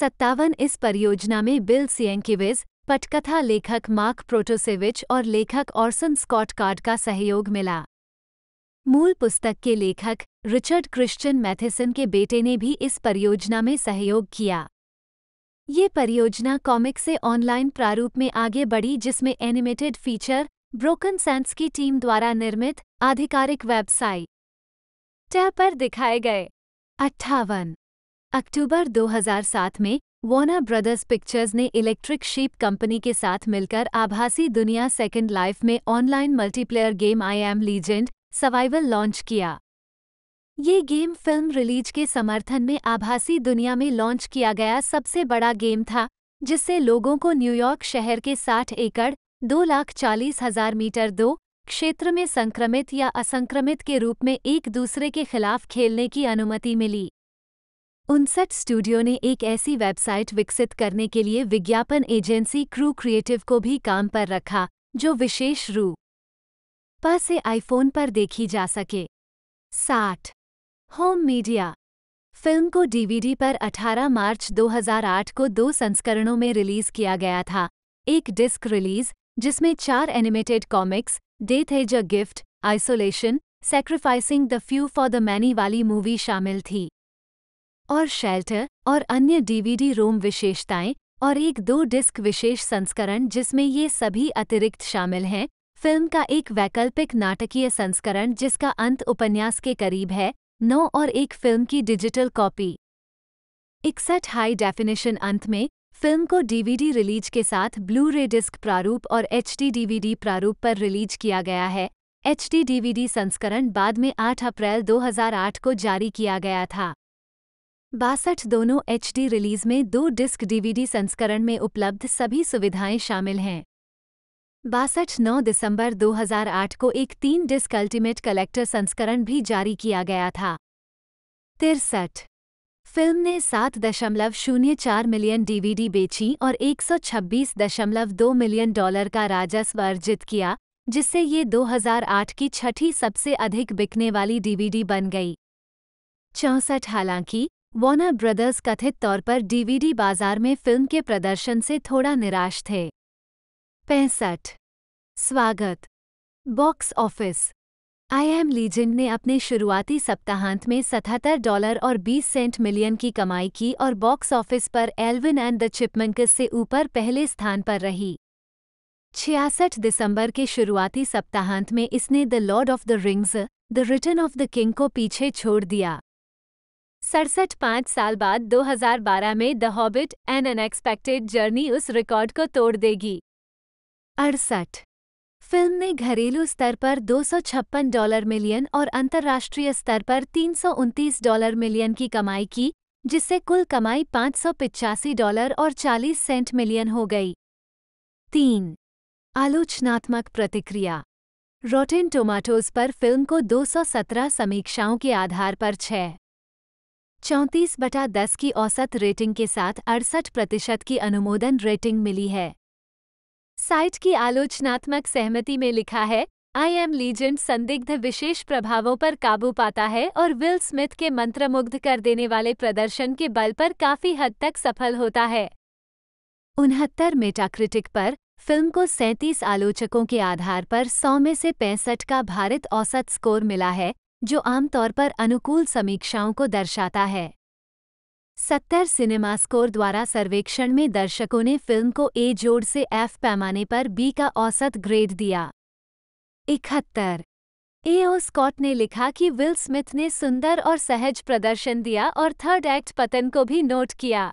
सत्तावन इस परियोजना में बिल सियंकिविज पटकथा लेखक मार्क प्रोटोसेविच और लेखक ऑर्सन स्कॉट कार्ड का सहयोग मिला मूल पुस्तक के लेखक रिचर्ड क्रिश्चियन मैथेसन के बेटे ने भी इस परियोजना में सहयोग किया ये परियोजना कॉमिक से ऑनलाइन प्रारूप में आगे बढ़ी जिसमें एनिमेटेड फीचर ब्रोकन सेंस की टीम द्वारा निर्मित आधिकारिक वेबसाइट टह पर दिखाए गए अट्ठावन अक्टूबर 2007 में वार्नर ब्रदर्स पिक्चर्स ने इलेक्ट्रिक शीप कंपनी के साथ मिलकर आभासी दुनिया सेकंड लाइफ में online multiplayer game I am legend survival launch किया ये गेम फिल्म रिलीज के समर्थन में आभासी दुनिया में लॉन्च किया गया सबसे बड़ा गेम था जिससे लोगों को न्यूयॉर्क शहर के 60 एकड़ दो लाख चालीस हजार मीटर दो क्षेत्र में संक्रमित या असंक्रमित के रूप में एक दूसरे के खिलाफ खेलने की अनुमति मिली उनसठ स्टूडियो ने एक ऐसी वेबसाइट विकसित करने के लिए विज्ञापन एजेंसी क्रू क्रिएटिव को भी काम पर रखा जो विशेष रू पर से आईफोन पर देखी जा सके साठ होम मीडिया फिल्म को डीवीडी पर 18 मार्च 2008 को दो संस्करणों में रिलीज किया गया था एक डिस्क रिलीज जिसमें चार animated comics death is a gift isolation sacrificing the few for the many वाली मूवी शामिल थी और शेल्टर और अन्य डीवीडी रोम विशेषताएं और एक दो डिस्क विशेष संस्करण जिसमें ये सभी अतिरिक्त शामिल हैं फिल्म का एक वैकल्पिक नाटकीय संस्करण जिसका अंत उपन्यास के करीब है नौ और एक फिल्म की डिजिटल कॉपी इकसठ हाई डेफिनेशन अंत में फिल्म को डीवीडी रिलीज के साथ ब्लू रे डिस्क प्रारूप और एच डीवीडी प्रारूप पर रिलीज किया गया है एच डीवीडी संस्करण बाद में 8 अप्रैल 2008 को जारी किया गया था बासठ दोनों एच रिलीज में दो डिस्क डीवीडी संस्करण में उपलब्ध सभी सुविधाएं शामिल हैं बासठ नौ दिसंबर 2008 को एक तीन डिस्क अल्टीमेट कलेक्टर संस्करण भी जारी किया गया था तिरसठ फिल्म ने सात दशमलव शून्य चार मिलियन डीवीडी बेची और एक सौ छब्बीस दशमलव दो मिलियन डॉलर का राजस्व अर्जित किया जिससे ये 2008 की छठी सबसे अधिक बिकने वाली डीवीडी बन गई चौंसठ हालांकि वॉनर ब्रदर्स कथित तौर पर डीवीडी बाजार में फिल्म के प्रदर्शन से थोड़ा निराश थे पैंसठ स्वागत बॉक्स ऑफिस आईएम लीजेंड ने अपने शुरुआती सप्ताहांत में 77 डॉलर और 20 सेंट मिलियन की कमाई की और बॉक्स ऑफिस पर एल्विन एंड द चिपमंकस से ऊपर पहले स्थान पर रही 66 दिसंबर के शुरुआती सप्ताहांत में इसने the Lord of the Rings the Return of the King को पीछे छोड़ दिया सड़सठ पाँच साल बाद 2012 में the Hobbit an unexpected journey उस रिकॉर्ड को तोड़ देगी अड़सठ फिल्म ने घरेलू स्तर पर दो डॉलर मिलियन और अंतर्राष्ट्रीय स्तर पर तीन डॉलर मिलियन की कमाई की जिससे कुल कमाई पाँच डॉलर और 40 सेंट मिलियन हो गई तीन आलोचनात्मक प्रतिक्रिया रोटेन टोमाटोज पर फिल्म को 217 समीक्षाओं के आधार पर छः चौंतीस बटा दस की औसत रेटिंग के साथ अड़सठ प्रतिशत की अनुमोदन रेटिंग मिली है साइट की आलोचनात्मक सहमति में लिखा है आई एम लीजेंड संदिग्ध विशेष प्रभावों पर काबू पाता है और विल स्मिथ के मंत्रमुग्ध कर देने वाले प्रदर्शन के बल पर काफी हद तक सफल होता है उनहत्तर मेटाक्रिटिक पर फिल्म को 37 आलोचकों के आधार पर 100 में से पैंसठ का भारत औसत स्कोर मिला है जो आमतौर पर अनुकूल समीक्षाओं को दर्शाता है सत्तर सिनेमा स्कोर द्वारा सर्वेक्षण में दर्शकों ने फिल्म को ए जोड़ से एफ पैमाने पर बी का औसत ग्रेड दिया इकहत्तर ए ओ स्कॉट ने लिखा कि विल स्मिथ ने सुंदर और सहज प्रदर्शन दिया और थर्ड एक्ट पतन को भी नोट किया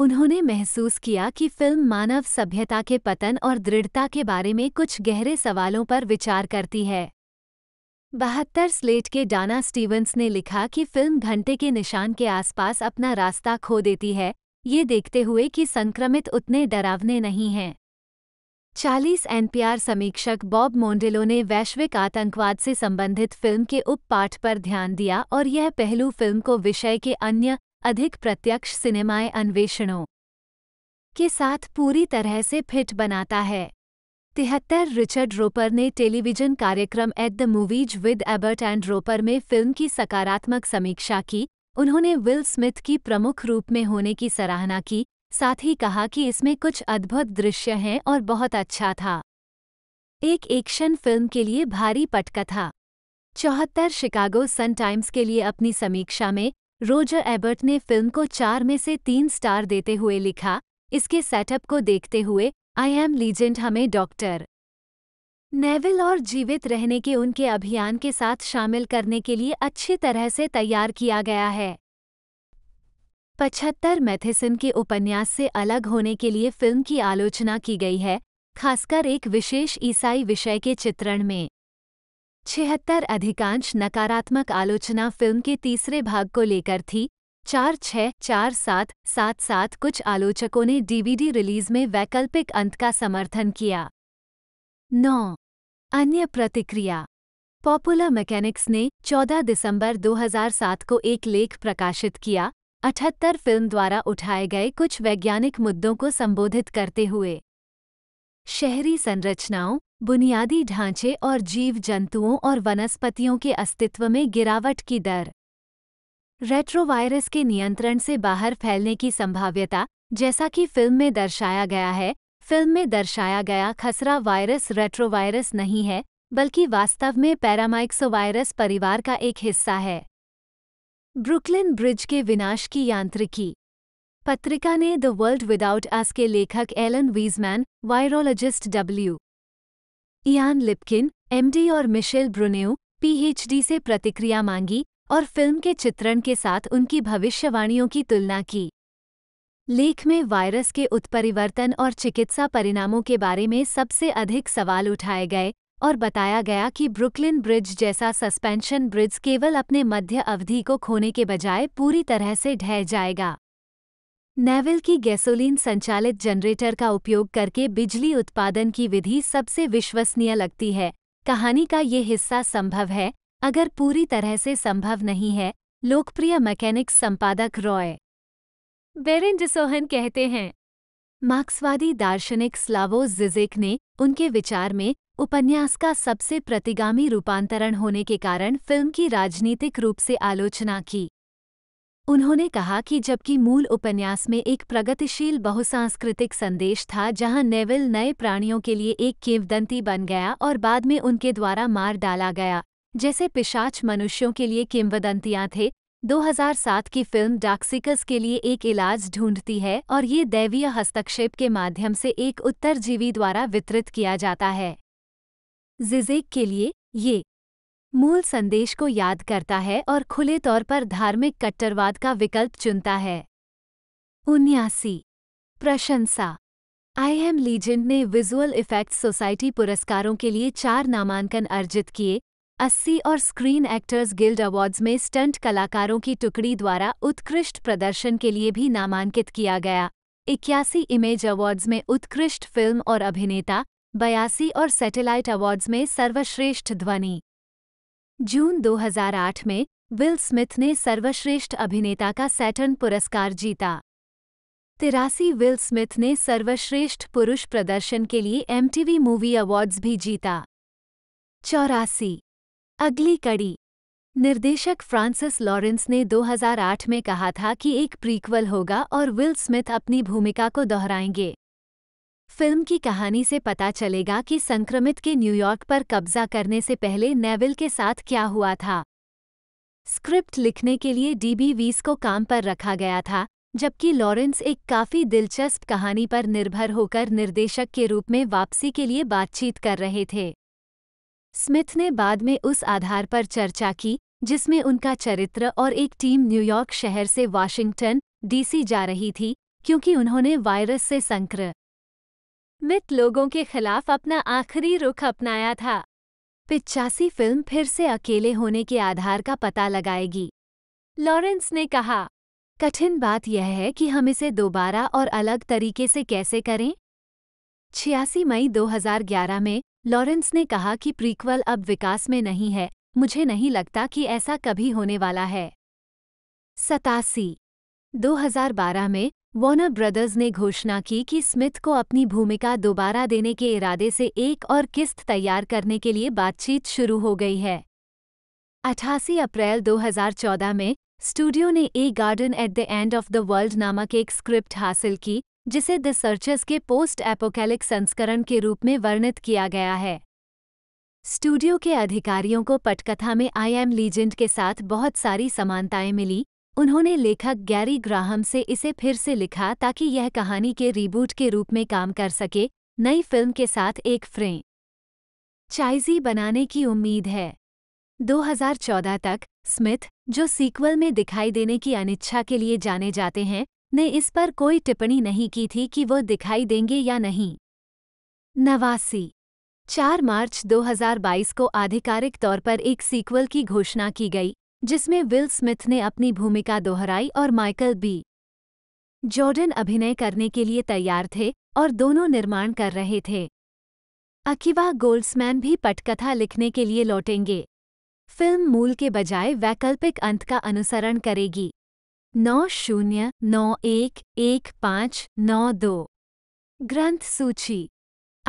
उन्होंने महसूस किया कि फिल्म मानव सभ्यता के पतन और दृढ़ता के बारे में कुछ गहरे सवालों पर विचार करती है बहत्तर स्लेट के डाना स्टीवंस ने लिखा कि फिल्म घंटे के निशान के आसपास अपना रास्ता खो देती है ये देखते हुए कि संक्रमित उतने डरावने नहीं हैं चालीस एनपीआर समीक्षक बॉब मोंडेलो ने वैश्विक आतंकवाद से संबंधित फिल्म के उप पाठ पर ध्यान दिया और यह पहलू फिल्म को विषय के अन्य अधिक प्रत्यक्ष सिनेमाए अन्वेषणों के साथ पूरी तरह से फिट बनाता है तिहत्तर रिचर्ड रोपर ने टेलीविजन कार्यक्रम at the movies with Ebert and Roeper में फिल्म की सकारात्मक समीक्षा की उन्होंने विल स्मिथ की प्रमुख रूप में होने की सराहना की साथ ही कहा कि इसमें कुछ अद्भुत दृश्य हैं और बहुत अच्छा था एक एक्शन फिल्म के लिए भारी पटकथा चौहत्तर शिकागो सन टाइम्स के लिए अपनी समीक्षा में रोजर एबर्ट ने फिल्म को चार में से तीन स्टार देते हुए लिखा इसके सेटअप को देखते हुए आई एम लीजेंड हमें डॉक्टर नेविल और जीवित रहने के उनके अभियान के साथ शामिल करने के लिए अच्छी तरह से तैयार किया गया है पचहत्तर मैथिसन के उपन्यास से अलग होने के लिए फिल्म की आलोचना की गई है खासकर एक विशेष ईसाई विषय के चित्रण में छिहत्तर अधिकांश नकारात्मक आलोचना फिल्म के तीसरे भाग को लेकर थी चार छः चार सात सात सात कुछ आलोचकों ने डीवीडी रिलीज में वैकल्पिक अंत का समर्थन किया नौ अन्य प्रतिक्रिया पॉपुलर मैकेनिक्स ने 14 दिसंबर 2007 को एक लेख प्रकाशित किया अठहत्तर फिल्म द्वारा उठाए गए कुछ वैज्ञानिक मुद्दों को संबोधित करते हुए शहरी संरचनाओं बुनियादी ढांचे और जीव जंतुओं और वनस्पतियों के अस्तित्व में गिरावट की दर रेट्रोवायरस के नियंत्रण से बाहर फैलने की संभाव्यता जैसा कि फिल्म में दर्शाया गया है फिल्म में दर्शाया गया खसरा वायरस रेट्रोवायरस नहीं है बल्कि वास्तव में पैरामाइक्सोवायरस परिवार का एक हिस्सा है ब्रुकलिन ब्रिज के विनाश की यांत्रिकी पत्रिका ने द वर्ल्ड विदाउट अस के लेखक Alan Weisman virologist W Ian Lipkin MD और मिशेल ब्रुनेऊ पीएचडी से प्रतिक्रिया मांगी और फिल्म के चित्रण के साथ उनकी भविष्यवाणियों की तुलना की लेख में वायरस के उत्परिवर्तन और चिकित्सा परिणामों के बारे में सबसे अधिक सवाल उठाए गए और बताया गया कि ब्रुकलिन ब्रिज जैसा सस्पेंशन ब्रिज केवल अपने मध्य अवधि को खोने के बजाय पूरी तरह से ढह जाएगा नेवल की गैसोलीन संचालित जनरेटर का उपयोग करके बिजली उत्पादन की विधि सबसे विश्वसनीय लगती है कहानी का ये हिस्सा संभव है अगर पूरी तरह से संभव नहीं है लोकप्रिय मैकेनिक्स संपादक रॉय बेरिन जिसोहन कहते हैं मार्क्सवादी दार्शनिक स्लावो जिजेक ने उनके विचार में उपन्यास का सबसे प्रतिगामी रूपांतरण होने के कारण फिल्म की राजनीतिक रूप से आलोचना की उन्होंने कहा कि जबकि मूल उपन्यास में एक प्रगतिशील बहुसांस्कृतिक संदेश था जहां नेविल नए प्राणियों के लिए एक केवदंती बन गया और बाद में उनके द्वारा मार डाला गया जैसे पिशाच मनुष्यों के लिए किंवदंतियां थे 2007 की फिल्म डाक्सिकस के लिए एक इलाज ढूंढती है और ये दैवीय हस्तक्षेप के माध्यम से एक उत्तरजीवी द्वारा वितरित किया जाता है जिजेक के लिए ये मूल संदेश को याद करता है और खुले तौर पर धार्मिक कट्टरवाद का विकल्प चुनता है उन्यासी प्रशंसा आई एम लीजेंड ने विजुअल इफेक्ट्स सोसाइटी पुरस्कारों के लिए चार नामांकन अर्जित किए अस्सी और स्क्रीन एक्टर्स गिल्ड अवार्ड्स में स्टंट कलाकारों की टुकड़ी द्वारा उत्कृष्ट प्रदर्शन के लिए भी नामांकित किया गया इक्यासी इमेज अवार्ड्स में उत्कृष्ट फिल्म और अभिनेता बयासी और सैटेलाइट अवार्ड्स में सर्वश्रेष्ठ ध्वनि जून 2008 में विल स्मिथ ने सर्वश्रेष्ठ अभिनेता का सैटर्न पुरस्कार जीता तिरासी विल स्मिथ ने सर्वश्रेष्ठ पुरुष प्रदर्शन के लिए एमटीवी मूवी अवार्ड्स भी जीता चौरासी अगली कड़ी निर्देशक फ्रांसिस लॉरेंस ने 2008 में कहा था कि एक प्रीक्वल होगा और विल स्मिथ अपनी भूमिका को दोहराएंगे फिल्म की कहानी से पता चलेगा कि संक्रमित के न्यूयॉर्क पर कब्जा करने से पहले नेविल के साथ क्या हुआ था स्क्रिप्ट लिखने के लिए डीबी वीस को काम पर रखा गया था जबकि लॉरेंस एक काफ़ी दिलचस्प कहानी पर निर्भर होकर निर्देशक के रूप में वापसी के लिए बातचीत कर रहे थे स्मिथ ने बाद में उस आधार पर चर्चा की जिसमें उनका चरित्र और एक टीम न्यूयॉर्क शहर से वाशिंगटन डीसी जा रही थी क्योंकि उन्होंने वायरस से संक्र मित लोगों के खिलाफ अपना आखिरी रुख अपनाया था पिचासी फिल्म फिर से अकेले होने के आधार का पता लगाएगी लॉरेंस ने कहा कठिन बात यह है कि हम इसे दोबारा और अलग तरीके से कैसे करें छियासी मई 2011 में लॉरेंस ने कहा कि प्रीक्वल अब विकास में नहीं है मुझे नहीं लगता कि ऐसा कभी होने वाला है सतासी 2012 में वॉर्नर ब्रदर्स ने घोषणा की कि स्मिथ को अपनी भूमिका दोबारा देने के इरादे से एक और किस्त तैयार करने के लिए बातचीत शुरू हो गई है 88 अप्रैल 2014 में स्टूडियो ने a garden at the end of the world नामक एक स्क्रिप्ट हासिल की जिसे द सर्चर्स के पोस्ट एपोकैलिक संस्करण के रूप में वर्णित किया गया है स्टूडियो के अधिकारियों को पटकथा में आई एम लीजेंड के साथ बहुत सारी समानताएं मिली उन्होंने लेखक गैरी ग्राहम से इसे फिर से लिखा ताकि यह कहानी के रीबूट के रूप में काम कर सके नई फिल्म के साथ एक फ्रें चाइजी बनाने की उम्मीद है 2014 तक स्मिथ जो सीक्वल में दिखाई देने की अनिच्छा के लिए जाने जाते हैं ने इस पर कोई टिप्पणी नहीं की थी कि वो दिखाई देंगे या नहीं नवासी चार मार्च 2022 को आधिकारिक तौर पर एक सीक्वल की घोषणा की गई जिसमें विल स्मिथ ने अपनी भूमिका दोहराई और माइकल बी जॉर्डन अभिनय करने के लिए तैयार थे और दोनों निर्माण कर रहे थे अकिवा गोल्ड्समैन भी पटकथा लिखने के लिए लौटेंगे फिल्म मूल के बजाय वैकल्पिक अंत का अनुसरण करेगी नौ शून्य नौ एक एक पाँच नौ दो ग्रंथ सूची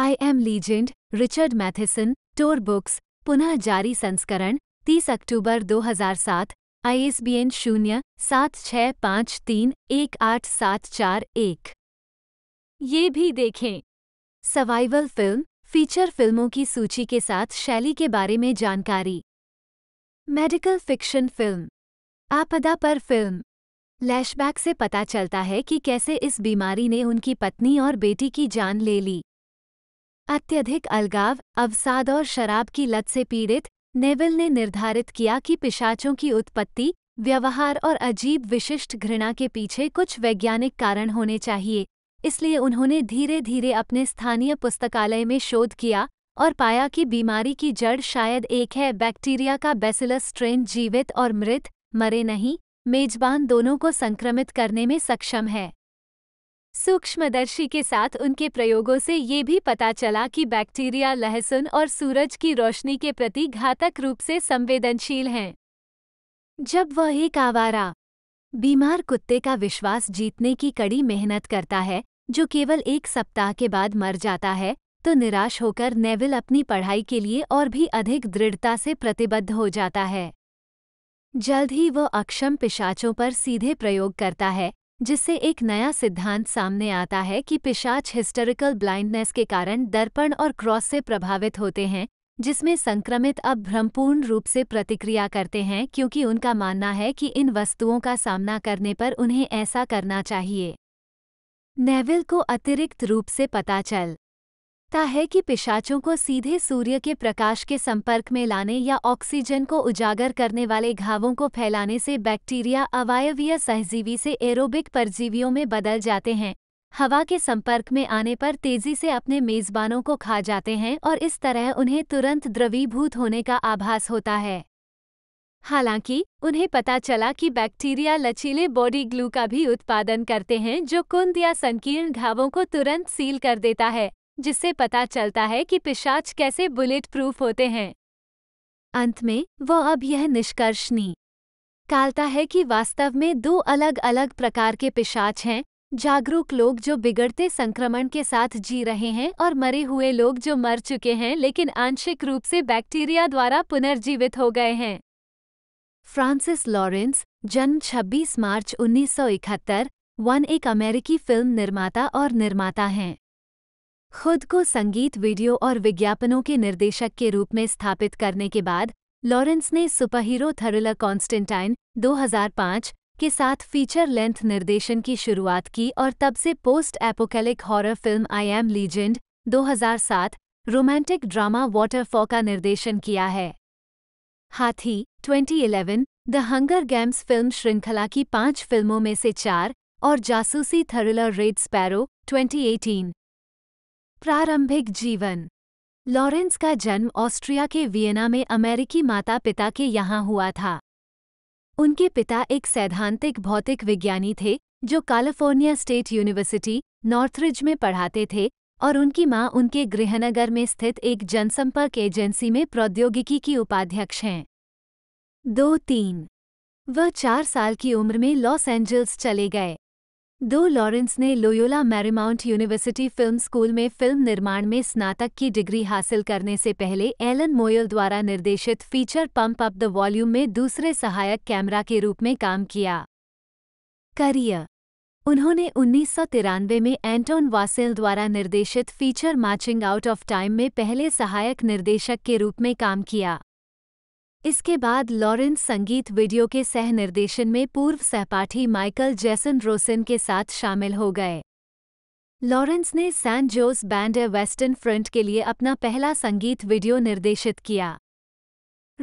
I am legend Richard Matheson Tor Books पुनः जारी संस्करण 30 अक्टूबर 2007 आईएसबीएन शून्य सात छः पाँच तीन एक आठ सात चार एक ये भी देखें सवाइवल फिल्म फीचर फिल्मों की सूची के साथ शैली के बारे में जानकारी मेडिकल फिक्शन फिल्म आपदा पर फिल्म फ्लैशबैक से पता चलता है कि कैसे इस बीमारी ने उनकी पत्नी और बेटी की जान ले ली अत्यधिक अलगाव अवसाद और शराब की लत से पीड़ित नेविल ने निर्धारित किया कि पिशाचों की उत्पत्ति व्यवहार और अजीब विशिष्ट घृणा के पीछे कुछ वैज्ञानिक कारण होने चाहिए इसलिए उन्होंने धीरे धीरे अपने स्थानीय पुस्तकालय में शोध किया और पाया कि बीमारी की जड़ शायद एक है बैक्टीरिया का बेसिलस स्ट्रेन जीवित और मृत मरे नहीं मेजबान दोनों को संक्रमित करने में सक्षम है सूक्ष्मदर्शी के साथ उनके प्रयोगों से ये भी पता चला कि बैक्टीरिया लहसुन और सूरज की रोशनी के प्रति घातक रूप से संवेदनशील हैं जब वह एक आवारा बीमार कुत्ते का विश्वास जीतने की कड़ी मेहनत करता है जो केवल एक सप्ताह के बाद मर जाता है तो निराश होकर नेविल अपनी पढ़ाई के लिए और भी अधिक दृढ़ता से प्रतिबद्ध हो जाता है जल्द ही वह अक्षम पिशाचों पर सीधे प्रयोग करता है जिससे एक नया सिद्धांत सामने आता है कि पिशाच हिस्टोरिकल ब्लाइंडनेस के कारण दर्पण और क्रॉस से प्रभावित होते हैं जिसमें संक्रमित अब भ्रमपूर्ण रूप से प्रतिक्रिया करते हैं क्योंकि उनका मानना है कि इन वस्तुओं का सामना करने पर उन्हें ऐसा करना चाहिए नेविल को अतिरिक्त रूप से पता चल सकता है कि पिशाचों को सीधे सूर्य के प्रकाश के संपर्क में लाने या ऑक्सीजन को उजागर करने वाले घावों को फैलाने से बैक्टीरिया अवायवीय सहजीवी से एरोबिक परजीवियों में बदल जाते हैं हवा के संपर्क में आने पर तेजी से अपने मेजबानों को खा जाते हैं और इस तरह उन्हें तुरंत द्रवीभूत होने का आभास होता है हालांकि उन्हें पता चला कि बैक्टीरिया लचीले बॉडी ग्लू का भी उत्पादन करते हैं जो कुंद या संकीर्ण घावों को तुरंत सील कर देता है जिससे पता चलता है कि पिशाच कैसे बुलेट प्रूफ होते हैं अंत में वो अब यह निष्कर्ष कालता है कि वास्तव में दो अलग अलग प्रकार के पिशाच हैं जागरूक लोग जो बिगड़ते संक्रमण के साथ जी रहे हैं और मरे हुए लोग जो मर चुके हैं लेकिन आंशिक रूप से बैक्टीरिया द्वारा पुनर्जीवित हो गए हैं फ्रांसिस लॉरेंस जन्म 26 मार्च 1971 एक अमेरिकी फिल्म निर्माता और निर्माता हैं खुद को संगीत वीडियो और विज्ञापनों के निर्देशक के रूप में स्थापित करने के बाद लॉरेंस ने सुपरहीरो थरुला कॉन्स्टेंटाइन 2005 के साथ फीचर लेंथ निर्देशन की शुरुआत की और तब से post apocalyptic horror film I am legend 2007 romantic drama water for का निर्देशन किया है हाथी 2011 द हंगर गेम्स फिल्म श्रृंखला की पांच फिल्मों में से चार और जासूसी थरुला रेड स्पैरो 2018 प्रारंभिक जीवन लॉरेंस का जन्म ऑस्ट्रिया के वियना में अमेरिकी माता पिता के यहाँ हुआ था उनके पिता एक सैद्धांतिक भौतिक विज्ञानी थे जो कैलिफोर्निया स्टेट यूनिवर्सिटी नॉर्थरिज में पढ़ाते थे और उनकी माँ उनके गृहनगर में स्थित एक जनसंपर्क एजेंसी में प्रौद्योगिकी की उपाध्यक्ष हैं दो तीन वह चार साल की उम्र में लॉस एंजल्स चले गए दो लॉरेंस ने Loyola Marymount University film school में फिल्म निर्माण में स्नातक की डिग्री हासिल करने से पहले एलन मोयल द्वारा निर्देशित feature pump up the volume में दूसरे सहायक कैमरा के रूप में काम किया करियर उन्होंने उन्नीस में एंटोन वासेल द्वारा निर्देशित feature matching out of time में पहले सहायक निर्देशक के रूप में काम किया इसके बाद लॉरेंस संगीत वीडियो के सह निर्देशन में पूर्व सहपाठी माइकल जैसन रोसेन के साथ शामिल हो गए लॉरेंस ने San Jose band a western front के लिए अपना पहला संगीत वीडियो निर्देशित किया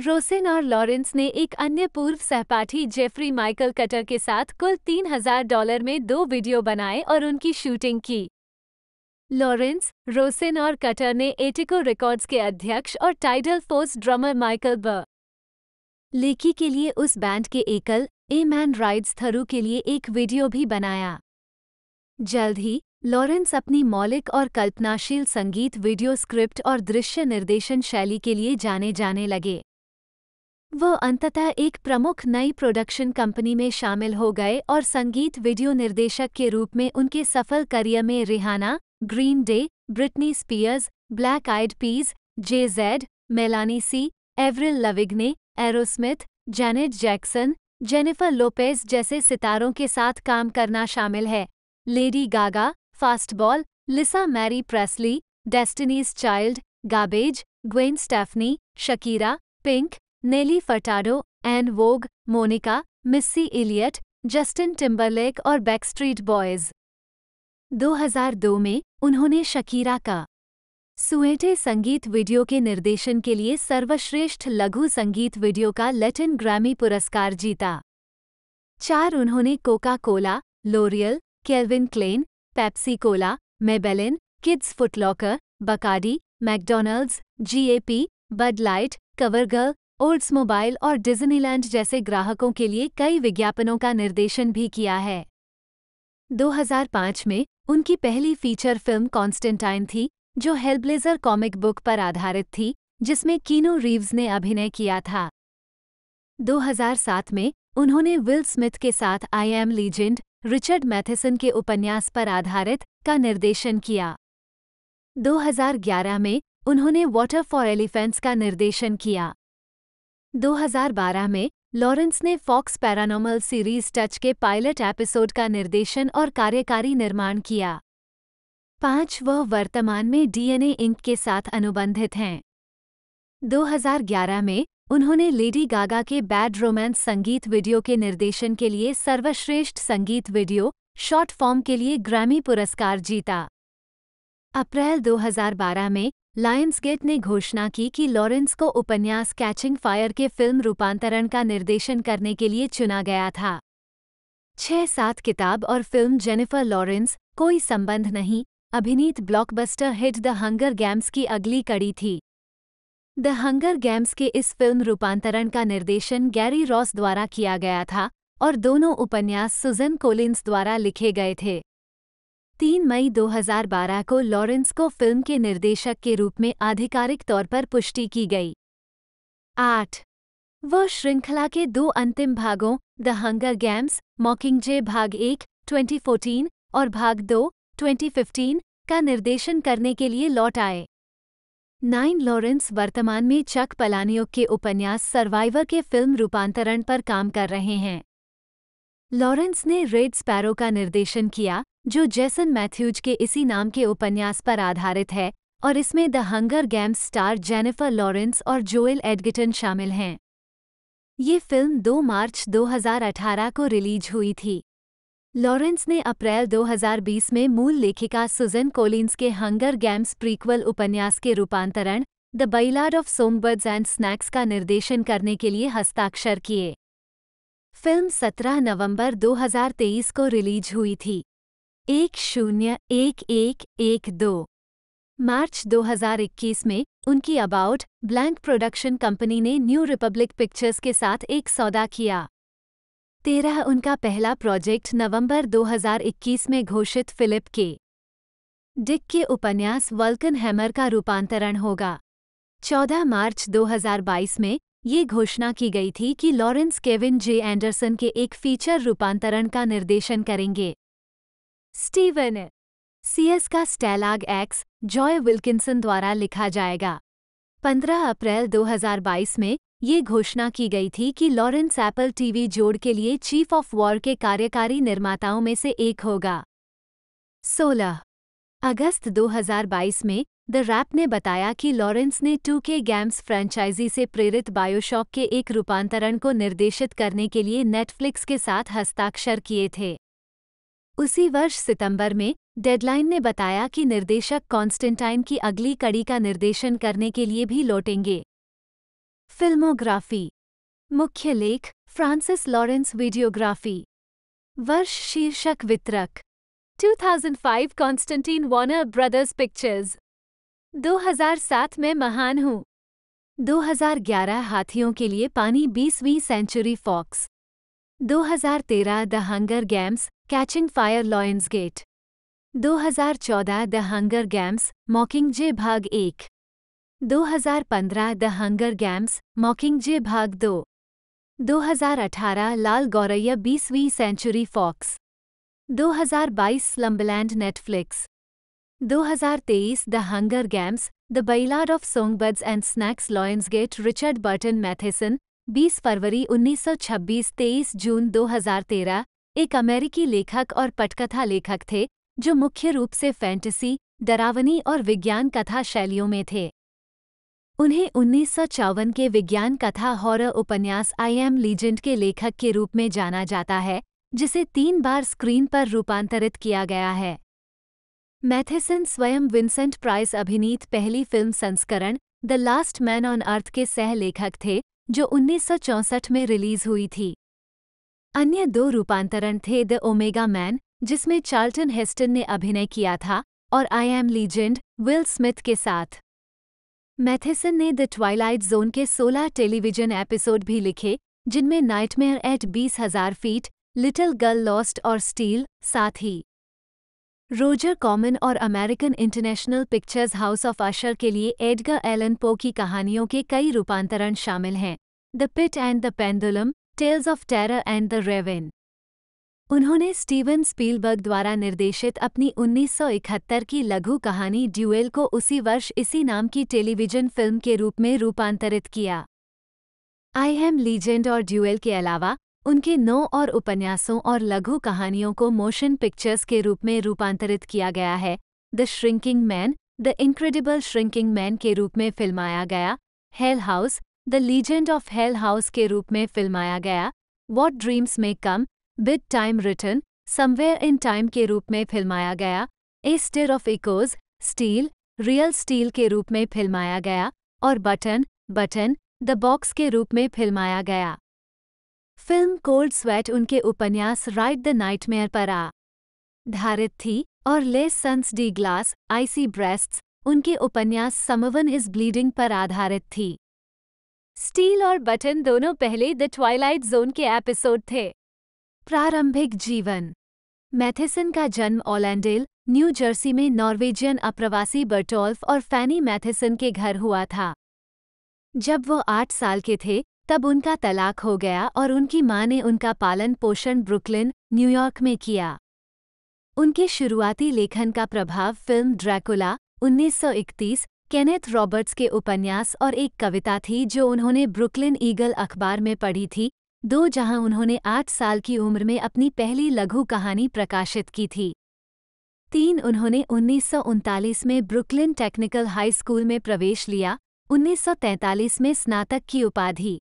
रोसिन और लॉरेंस ने एक अन्य पूर्व सहपाठी जेफरी माइकल कटर के साथ कुल 3000 डॉलर में दो वीडियो बनाए और उनकी शूटिंग की लॉरेंस रोसिन और कटर ने एटिको रिकॉर्ड्स के अध्यक्ष और टाइडल फोर्स ड्रमर माइकल ब लेकी के लिए उस बैंड के एकल ए मैन राइड्स थरू के लिए एक वीडियो भी बनाया जल्द ही लॉरेंस अपनी मौलिक और कल्पनाशील संगीत वीडियो स्क्रिप्ट और दृश्य निर्देशन शैली के लिए जाने जाने लगे वह अंततः एक प्रमुख नई प्रोडक्शन कंपनी में शामिल हो गए और संगीत वीडियो निर्देशक के रूप में उनके सफल करियर में Rihanna Green Day Britney Spears Black Eyed Peas Jay Z Melanie C Avril Lavigne Aerosmith Janet Jackson Jennifer Lopez जैसे सितारों के साथ काम करना शामिल है Lady Gaga Fastball Lisa Marie Presley Destiny's Child Garbage Gwen Stefani Shakira Pink Nelly Furtado En Vogue Monica Missy Elliott Justin Timberlake और Backstreet Boys 2002 में उन्होंने शकीरा का सुएटे संगीत वीडियो के निर्देशन के लिए सर्वश्रेष्ठ लघु संगीत वीडियो का लेटिन ग्रैमी पुरस्कार जीता चार उन्होंने Coca Cola L'Oreal Calvin Klein Pepsi Cola Maybelline Kids Foot Locker Bacardi McDonald's GAP Bud Light CoverGirl Oldsmobile और डिज्नीलैंड जैसे ग्राहकों के लिए कई विज्ञापनों का निर्देशन भी किया है 2005 में उनकी पहली फीचर फिल्म कॉन्स्टेंटाइन थी जो हेलब्लेजर कॉमिक बुक पर आधारित थी जिसमें कीनो रीव्स ने अभिनय किया था 2007 में उन्होंने विल स्मिथ के साथ I am legend Richard Matheson के उपन्यास पर आधारित का निर्देशन किया 2011 में उन्होंने वाटर फॉर एलिफेंट्स का निर्देशन किया 2012 में लॉरेंस ने फॉक्स पैरानॉमल सीरीज टच के पायलट एपिसोड का निर्देशन और कार्यकारी निर्माण किया पांच वह वर्तमान में डीएनए इंक के साथ अनुबंधित हैं 2011 में उन्होंने लेडी गागा के बैड रोमांस संगीत वीडियो के निर्देशन के लिए सर्वश्रेष्ठ संगीत वीडियो शॉर्ट फॉर्म के लिए ग्रैमी पुरस्कार जीता अप्रैल 2012 में लायंस गेट ने घोषणा की कि लॉरेंस को उपन्यास कैचिंग फायर के फिल्म रूपांतरण का निर्देशन करने के लिए चुना गया था छह सात किताब और फिल्म जेनिफर लॉरेंस कोई संबंध नहीं अभिनीत blockbuster hit the Hunger Games की अगली कड़ी थी द हंगर गैम्स के इस फिल्म रूपांतरण का निर्देशन गैरी रॉस द्वारा किया गया था और दोनों उपन्यास सुजन कोलिन्स द्वारा लिखे गए थे 3 मई 2012 को लॉरेंस को फिल्म के निर्देशक के रूप में आधिकारिक तौर पर पुष्टि की गई आठ वह श्रृंखला के दो अंतिम भागों द हंगर गैम्स मॉकिंगजे भाग एक 2014 और भाग दो 2015 का निर्देशन करने के लिए लौट आए नाइन लॉरेंस वर्तमान में चक पलानियोक के उपन्यास सर्वाइवर के फिल्म रूपांतरण पर काम कर रहे हैं लॉरेंस ने रेड स्पैरो का निर्देशन किया जो जेसन मैथ्यूज के इसी नाम के उपन्यास पर आधारित है और इसमें the Hunger Games star Jennifer Lawrence और जोएल एडगिटन शामिल हैं ये फिल्म 2 मार्च 2018 को रिलीज हुई थी लॉरेंस ने अप्रैल 2020 में मूल लेखिका सुजन कोलिन्स के हंगर गैम्स प्रीक्वल उपन्यास के रूपांतरण the ballad of songbirds and snakes का निर्देशन करने के लिए हस्ताक्षर किए फिल्म 17 नवंबर 2023 को रिलीज हुई थी एक शून्य एक एक एक दो मार्च 2021 में उनकी अबाउट ब्लैंक प्रोडक्शन कंपनी ने न्यू रिपब्लिक पिक्चर्स के साथ एक सौदा किया तेरह उनका पहला प्रोजेक्ट नवंबर 2021 में घोषित फिलिप के डिक के उपन्यास वल्कन हैमर का रूपांतरण होगा 14 मार्च 2022 में ये घोषणा की गई थी कि लॉरेंस केविन जे एंडरसन के एक फीचर रूपांतरण का निर्देशन करेंगे स्टीवन सीएस का स्टैलाग एक्स जॉय विल्किंसन द्वारा लिखा जाएगा 15 अप्रैल 2022 में ये घोषणा की गई थी कि लॉरेंस एप्पल टीवी जोड़ के लिए चीफ ऑफ वॉर के कार्यकारी निर्माताओं में से एक होगा 16 अगस्त 2022 में द रैप ने बताया कि लॉरेंस ने 2K गेम्स फ्रेंचाइजी से प्रेरित बायोशॉक के एक रूपांतरण को निर्देशित करने के लिए नेटफ्लिक्स के साथ हस्ताक्षर किए थे उसी वर्ष सितंबर में डेडलाइन ने बताया कि निर्देशक कॉन्स्टेंटाइन की अगली कड़ी का निर्देशन करने के लिए भी लौटेंगे फिल्मोग्राफी मुख्य लेख फ्रांसिस लॉरेंस वीडियोग्राफी वर्ष शीर्षक वितरक 2005 कॉन्स्टेंटीन वॉनर ब्रदर्स पिक्चर्स 2007 में महान हूँ 2011 हाथियों के लिए पानी 20वीं Century Fox 2013 the Hunger Games catching fire Lions Gate 2014 the Hunger Games Mockingjay भाग एक 2015 द हंगर गेम्स मॉकिंगजे भाग दो 2018 लाल गौरैया बीसवीं सेंचुरी फॉक्स 2022 स्लम्बलैंड नेटफ्लिक्स तेईस the Hunger Games the ballad of songbirds and snakes gate Richard Burton Matheson 20 फरवरी 1926 23 जून 2013 एक अमेरिकी लेखक और पटकथा लेखक थे जो मुख्य रूप से फैंटसी डरावनी और विज्ञान कथा शैलियों में थे उन्हें उन्नीस के विज्ञान कथा हॉरर उपन्यास आई एम लीजेंड के लेखक के रूप में जाना जाता है जिसे तीन बार स्क्रीन पर रूपांतरित किया गया है मैथेसन स्वयं विंसेंट प्राइस अभिनीत पहली फिल्म संस्करण the last man on earth के सह लेखक थे जो उन्नीस में रिलीज हुई थी अन्य दो रूपांतरण थे द ओमेगा मैन जिसमें चार्ल्टन हेस्टन ने अभिनय किया था और I am legend Will Smith के साथ मैथेसन ने द ट्वाइलाइट जोन के 16 टेलीविजन एपिसोड भी लिखे जिनमें नाइटमेयर एट बीस हजार फीट लिटिल गर्ल लॉस्ट और स्टील साथ ही रोजर कॉमन और American International Pictures House of Usher के लिए एडगर एलन पो की कहानियों के कई रूपांतरण शामिल हैं the pit and the pendulum tales of terror and the Raven उन्होंने स्टीवन स्पीलबर्ग द्वारा निर्देशित अपनी 1971 की लघु कहानी ड्यूएल को उसी वर्ष इसी नाम की टेलीविजन फिल्म के रूप में रूपांतरित किया आई एम लीजेंड और ड्यूएल के अलावा उनके नौ और उपन्यासों और लघु कहानियों को मोशन पिक्चर्स के रूप में रूपांतरित किया गया है the shrinking man the incredible shrinking man के रूप में फिल्माया गया Hell House the legend of Hell House के रूप में फिल्माया गया what dreams may come bid time return somewhere in time के रूप में फिल्माया गया a stir of echoes steel real steel के रूप में फिल्माया गया और बटन बटन द बॉक्स के रूप में फिल्माया गया फिल्म कोल्ड स्वेट उनके उपन्यास राइट द नाइटमेयर पर आ धारित थी और ले सन्स डी ग्लास आइसी ब्रेस्ट्स उनके उपन्यास समवन इज ब्लीडिंग पर आधारित थी स्टील और बटन दोनों पहले द ट्वाइलाइट जोन के एपिसोड थे प्रारंभिक जीवन मैथेसन का जन्म ओलैंडेल न्यू जर्सी में नॉर्वेजियन अप्रवासी बर्टोल्फ और फैनी मैथेसन के घर हुआ था जब वो आठ साल के थे तब उनका तलाक हो गया और उनकी मां ने उनका पालन पोषण ब्रुकलिन न्यूयॉर्क में किया उनके शुरुआती लेखन का प्रभाव फिल्म ड्रैकुला 1931, केनेथ रॉबर्ट्स के उपन्यास और एक कविता थी जो उन्होंने ब्रुकलिन ईगल अखबार में पढ़ी थी दो जहां उन्होंने आठ साल की उम्र में अपनी पहली लघु कहानी प्रकाशित की थी तीन उन्होंने उन्नीस में ब्रुकलिन टेक्निकल हाई स्कूल में प्रवेश लिया 1943 में स्नातक की उपाधि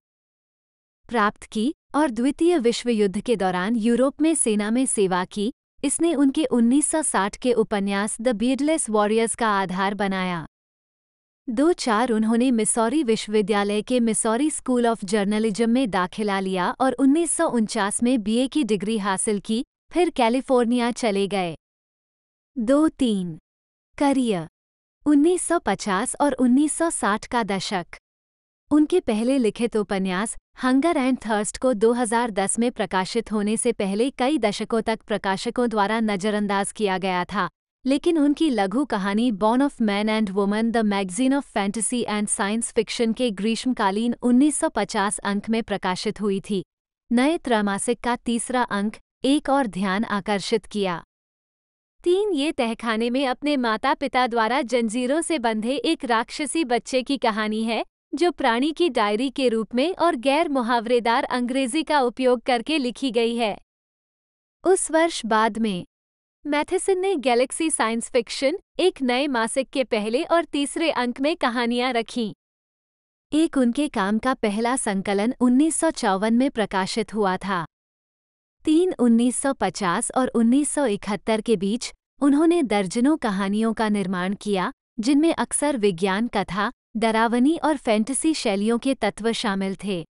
प्राप्त की और द्वितीय विश्व युद्ध के दौरान यूरोप में सेना में सेवा की इसने उनके 1960 के उपन्यास द बीडलेस वॉरियर्स का आधार बनाया दो चार उन्होंने मिसौरी विश्वविद्यालय के मिसौरी स्कूल ऑफ जर्नलिज्म में दाखिला लिया और उन्नीस में बीए की डिग्री हासिल की फिर कैलिफोर्निया चले गए दो तीन करियर 1950 और 1960 का दशक उनके पहले लिखित उपन्यास हंगर एंड थर्स्ट को 2010 में प्रकाशित होने से पहले कई दशकों तक प्रकाशकों द्वारा नज़रअंदाज किया गया था लेकिन उनकी लघु कहानी born of man and woman the magazine of fantasy and science fiction के ग्रीष्मकालीन 1950 अंक में प्रकाशित हुई थी नए त्रैमासिक का तीसरा अंक एक और ध्यान आकर्षित किया तीन ये तहखाने में अपने माता पिता द्वारा जंजीरों से बंधे एक राक्षसी बच्चे की कहानी है जो प्राणी की डायरी के रूप में और गैर मुहावरेदार अंग्रेजी का उपयोग करके लिखी गई है उस वर्ष बाद में मैथिसन ने गैलेक्सी साइंस फिक्शन एक नए मासिक के पहले और तीसरे अंक में कहानियां रखीं एक उनके काम का पहला संकलन उन्नीस में प्रकाशित हुआ था तीन 1950 और 1971 के बीच उन्होंने दर्जनों कहानियों का निर्माण किया जिनमें अक्सर विज्ञान कथा डरावनी और फैंटसी शैलियों के तत्व शामिल थे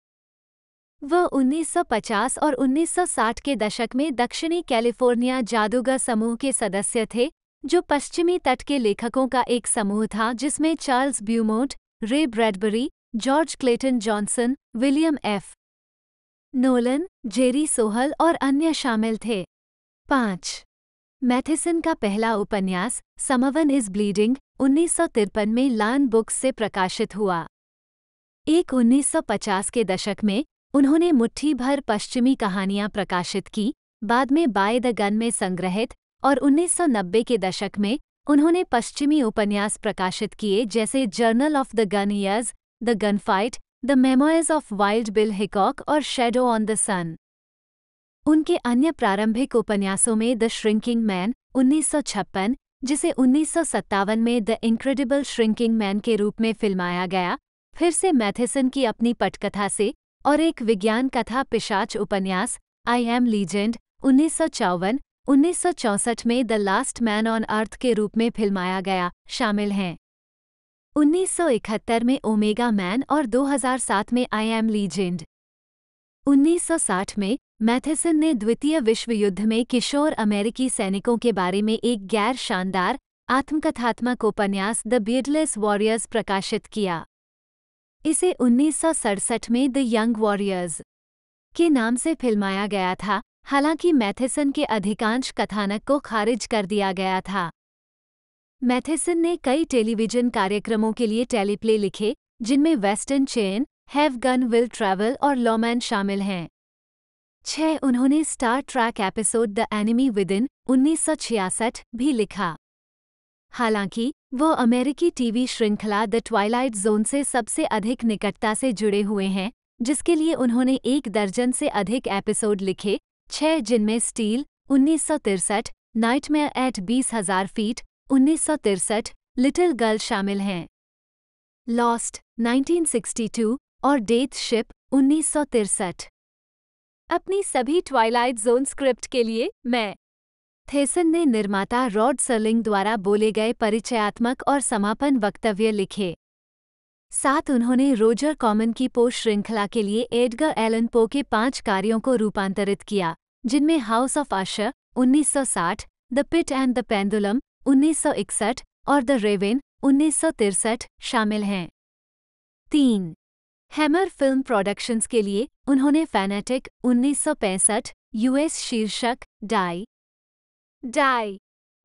वह 1950 और 1960 के दशक में दक्षिणी कैलिफोर्निया जादूगर समूह के सदस्य थे जो पश्चिमी तट के लेखकों का एक समूह था जिसमें Charles Beaumont Ray Bradbury George Clayton Johnson William F Nolan Jerry Sohl और अन्य शामिल थे पाँच मैथिसन का पहला उपन्यास समवन इज ब्लीडिंग उन्नीस में लान बुक्स से प्रकाशित हुआ एक 1950 के दशक में उन्होंने मुट्ठी भर पश्चिमी कहानियां प्रकाशित की बाद में बाय द गन में संग्रहित और 1990 के दशक में उन्होंने पश्चिमी उपन्यास प्रकाशित किए जैसे journal of the gun years the gun fight the memoirs of Wild Bill Hickok और शेडो ऑन द सन उनके अन्य प्रारंभिक उपन्यासों में द श्रिंकिंग मैन उन्नीस जिसे उन्नीस में द इनक्रेडिबल श्रिंकिंग मैन के रूप में फिल्माया गया फिर से मैथिसन की अपनी पटकथा से और एक विज्ञान कथा पिशाच उपन्यास आई एम लीजेंड उन्नीस सौ चौवन में the last man on earth के रूप में फिल्माया गया शामिल हैं 1971 में ओमेगा मैन और 2007 में आई एम लीजेंड 1960 में मैथेसन ने द्वितीय विश्व युद्ध में किशोर अमेरिकी सैनिकों के बारे में एक गैर शानदार आत्मकथात्मक उपन्यास द बियडलेस वॉरियर्स प्रकाशित किया इसे उन्नीस में द यंग वॉरियर्स के नाम से फिल्माया गया था हालांकि मैथेसन के अधिकांश कथानक को खारिज कर दिया गया था मैथेसन ने कई टेलीविजन कार्यक्रमों के लिए टेलीप्ले लिखे जिनमें वेस्टर्न चेन हैव गन विल ट्रैवल और लॉमैन शामिल हैं छह उन्होंने Star Trek episode the enemy within उन्नीस भी लिखा हालांकि वो अमेरिकी टीवी श्रृंखला द ट्वाइलाइट जोन से सबसे अधिक निकटता से जुड़े हुए हैं जिसके लिए उन्होंने एक दर्जन से अधिक एपिसोड लिखे छः जिनमें स्टील उन्नीस सौ तिरसठ नाइटमेयर एट बीस हजार फीट उन्नीस सौ तिरसठ लिटिल गर्ल शामिल हैं लॉस्ट 1962 और डेथ शिप उन्नीस सौ तिरसठ अपनी सभी ट्वाइलाइट जोन स्क्रिप्ट के लिए मैं थेसन ने निर्माता रॉड सर्लिंग द्वारा बोले गए परिचयात्मक और समापन वक्तव्य लिखे साथ उन्होंने रोजर कॉमन की पो श्रृंखला के लिए एडगर एलन पो के पांच कार्यों को रूपांतरित किया जिनमें House of Usher 1960, the pit and the pendulum 1961 और द रेवेन उन्नीस शामिल हैं तीन हैमर फिल्म प्रोडक्शंस के लिए उन्होंने फैनेटिक 1965, यूएस शीर्षक डाई डाई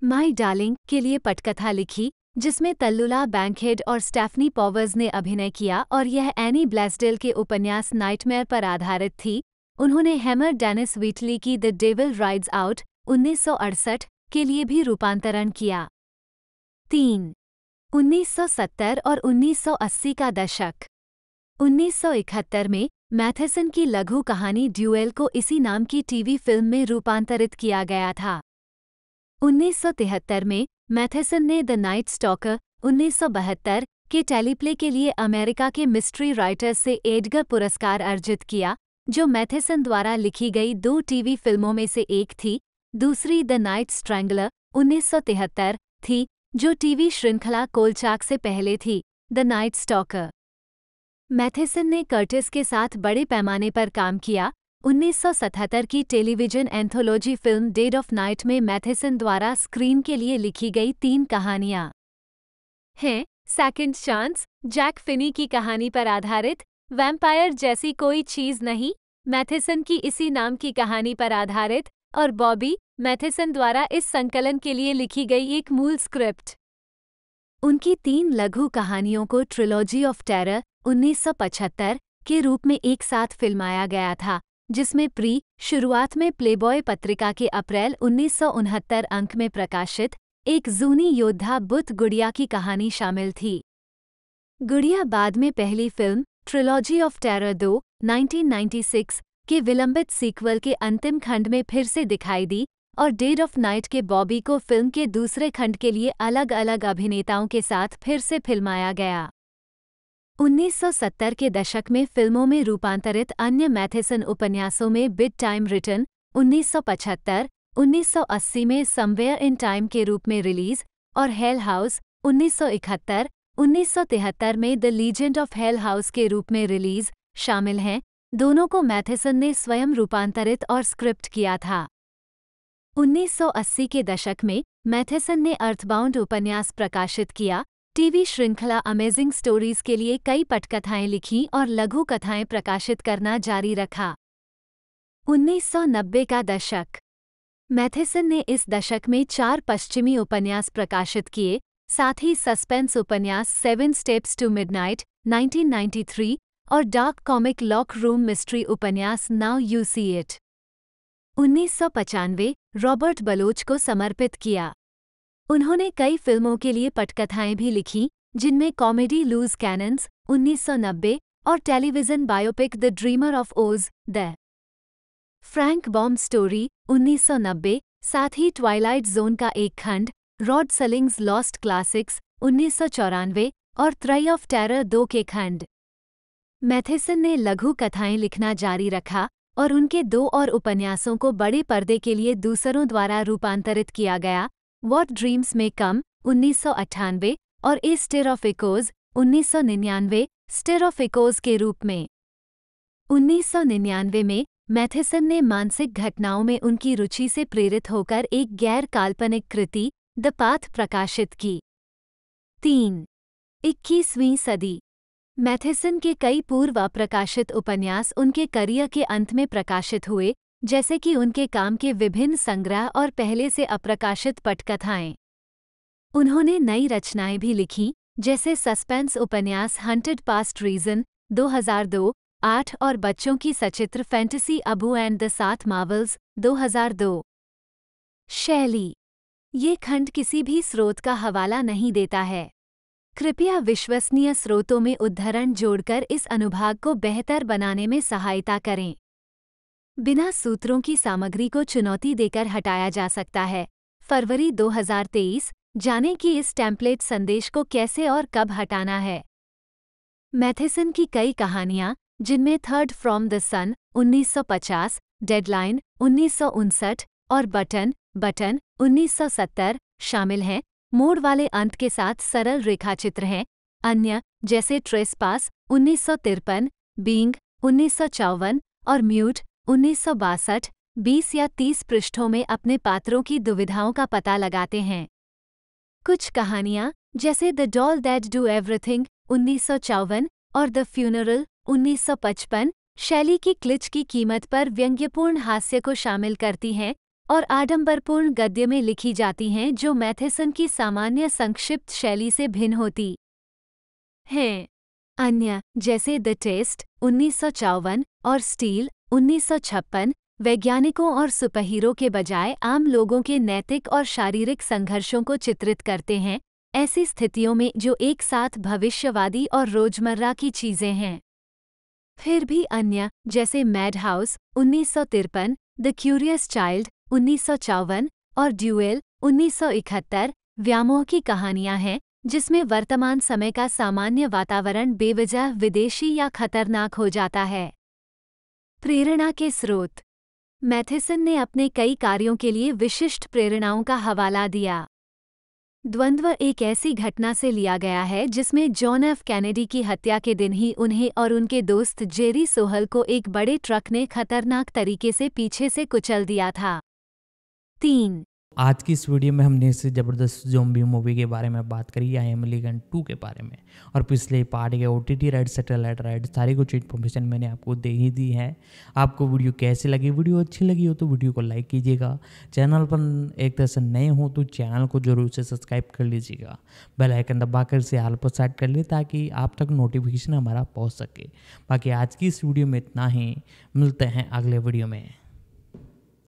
माई डार्लिंग के लिए पटकथा लिखी जिसमें तल्लुला बैंकहेड और स्टेफनी पॉवर्स ने अभिनय किया और यह एनी ब्लैसडेल के उपन्यास नाइटमेयर पर आधारित थी उन्होंने हैमर डेनिस वीटली की द डेविल राइड्स आउट अड़सठ के लिए भी रूपांतरण किया तीन 1970 और 1980 का दशक 1971 में मैथेसन की लघु कहानी ड्यूएल को इसी नाम की टीवी फिल्म में रूपांतरित किया गया था 1973 में मैथेसन ने द नाइट स्टॉकर उन्नीस के टेलीप्ले के लिए अमेरिका के मिस्ट्री राइटर से एडगर पुरस्कार अर्जित किया जो मैथेसन द्वारा लिखी गई दो टीवी फिल्मों में से एक थी दूसरी द नाइट स्ट्रैंगलर उन्नीस थी जो टीवी श्रृंखला कोलचाक से पहले थी द नाइट स्टॉकर मैथेसन ने कर्टिस के साथ बड़े पैमाने पर काम किया 1977 की television anthology film dead of night में मैथेसन द्वारा स्क्रीन के लिए लिखी गई तीन कहानियां हैं सेकंड चांस जैक फिनी की कहानी पर आधारित वैम्पायर जैसी कोई चीज नहीं मैथेसन की इसी नाम की कहानी पर आधारित और बॉबी मैथेसन द्वारा इस संकलन के लिए लिखी गई एक मूल स्क्रिप्ट उनकी तीन लघु कहानियों को ट्रिलॉजी ऑफ टेरर 1975 के रूप में एक साथ फिल्माया गया था जिसमें प्री शुरुआत में प्लेबॉय पत्रिका के अप्रैल उन्नीस अंक में प्रकाशित एक जूनी योद्धा बुत गुड़िया की कहानी शामिल थी गुड़िया बाद में पहली फिल्म ट्रिलॉजी ऑफ टेरर दो 1996 के विलंबित सीक्वल के अंतिम खंड में फिर से दिखाई दी और डेड ऑफ नाइट के बॉबी को फिल्म के दूसरे खंड के लिए अलग अलग अभिनेताओं के साथ फिर से फिल्माया गया 1970 के दशक में फिल्मों में रूपांतरित अन्य मैथेसन उपन्यासों में बिड टाइम रिटर्न 1975, 1980 में समवेयर इन टाइम के रूप में रिलीज और हेल हाउस 1971, 1973 में the legend of Hell House के रूप में रिलीज शामिल हैं दोनों को मैथेसन ने स्वयं रूपांतरित और स्क्रिप्ट किया था 1980 के दशक में मैथेसन ने अर्थबाउंड उपन्यास प्रकाशित किया टीवी श्रृंखला अमेजिंग स्टोरीज के लिए कई पटकथाएं लिखीं और लघु कथाएं प्रकाशित करना जारी रखा 1990 का दशक मैथेसन ने इस दशक में चार पश्चिमी उपन्यास प्रकाशित किए साथ ही सस्पेंस उपन्यास सेवन स्टेप्स टू मिडनाइट 1993 और dark comic locked room mystery उपन्यास नाउ यू सी इट उन्नीस रॉबर्ट बलोच को समर्पित किया उन्होंने कई फिल्मों के लिए पटकथाएं भी लिखीं जिनमें कॉमेडी लूज कैनन्स 1990 और television biopic the dreamer of Oz the Frank Baum story 1990 साथ ही ट्वाइलाइट जोन का एक खंड रॉड सलिंग्स लॉस्ट क्लासिक्स उन्नीस और त्रई ऑफ टेरर दो के खंड मैथेसन ने लघु कथाएं लिखना जारी रखा और उनके दो और उपन्यासों को बड़े पर्दे के लिए दूसरों द्वारा रूपांतरित किया गया वॉट ड्रीम्स में कम उन्नीस और ए स्टेर ऑफ इकोज उन्नीस स्टेर ऑफ इकोज के रूप में 1999 में मैथेसन ने मानसिक घटनाओं में उनकी रुचि से प्रेरित होकर एक गैर काल्पनिक कृति द पाथ प्रकाशित की तीन इक्कीसवीं सदी मैथेसन के कई पूर्व प्रकाशित उपन्यास उनके करियर के अंत में प्रकाशित हुए जैसे कि उनके काम के विभिन्न संग्रह और पहले से अप्रकाशित पटकथाएं उन्होंने नई रचनाएं भी लिखीं जैसे सस्पेंस उपन्यास हंटेड पास्ट रीजन 2002, आठ और बच्चों की सचित्र फैंटेसी अबू एंड द सात मावल्स 2002। शैली ये खंड किसी भी स्रोत का हवाला नहीं देता है कृपया विश्वसनीय स्रोतों में उद्धरण जोड़कर इस अनुभाग को बेहतर बनाने में सहायता करें बिना सूत्रों की सामग्री को चुनौती देकर हटाया जा सकता है फरवरी 2023 जाने कि इस टेम्पलेट संदेश को कैसे और कब हटाना है मैथिसन की कई कहानियां जिनमें third from the sun 1950, deadline उन्नीस और बटन बटन 1970 शामिल हैं मोड़ वाले अंत के साथ सरल रेखाचित्र हैं अन्य जैसे ट्रेस पास उन्नीस बींग उन्नीस और म्यूट उन्नीस सौ बासठ बीस या तीस पृष्ठों में अपने पात्रों की दुविधाओं का पता लगाते हैं कुछ कहानियां जैसे the doll that do everything उन्नीस और द फ्यूनरल 1955 शैली की क्लिच की कीमत पर व्यंग्यपूर्ण हास्य को शामिल करती हैं और आडंबरपूर्ण गद्य में लिखी जाती हैं जो मैथेसन की सामान्य संक्षिप्त शैली से भिन्न होती हैं अन्य जैसे द टेस्ट उन्नीस और स्टील उन्नीस वैज्ञानिकों और सुपहीरो के बजाय आम लोगों के नैतिक और शारीरिक संघर्षों को चित्रित करते हैं ऐसी स्थितियों में जो एक साथ भविष्यवादी और रोजमर्रा की चीजें हैं फिर भी अन्य जैसे मैड हाउस उन्नीस द क्यूरियस चाइल्ड उन्नीस और ड्यूएल उन्नीस व्यामोह की कहानियां हैं जिसमें वर्तमान समय का सामान्य वातावरण बेवजह विदेशी या खतरनाक हो जाता है प्रेरणा के स्रोत मैथिसन ने अपने कई कार्यों के लिए विशिष्ट प्रेरणाओं का हवाला दिया द्वंद्व एक ऐसी घटना से लिया गया है जिसमें जॉन एफ कैनेडी की हत्या के दिन ही उन्हें और उनके दोस्त जेरी सोहल को एक बड़े ट्रक ने खतरनाक तरीके से पीछे से कुचल दिया था तीन आज की इस वीडियो में हमने इसे ज़बरदस्त जोम्बी मूवी के बारे में बात करी आई एम लीगन टू के बारे में और पिछले पार्ट के O T T right satellite right सारी कुछ इन्फॉर्मेशन मैंने आपको दे ही दी है आपको वीडियो कैसी लगी वीडियो अच्छी लगी हो तो वीडियो को लाइक कीजिएगा चैनल पर एक तरह से नए हो तो चैनल को जरूर से सब्सक्राइब कर लीजिएगा बेल आइकन दबाकर से हाल पर सेट कर लिए ताकि आप तक नोटिफिकेशन हमारा पहुँच सके बाकी आज की इस वीडियो में इतना ही मिलते हैं अगले वीडियो में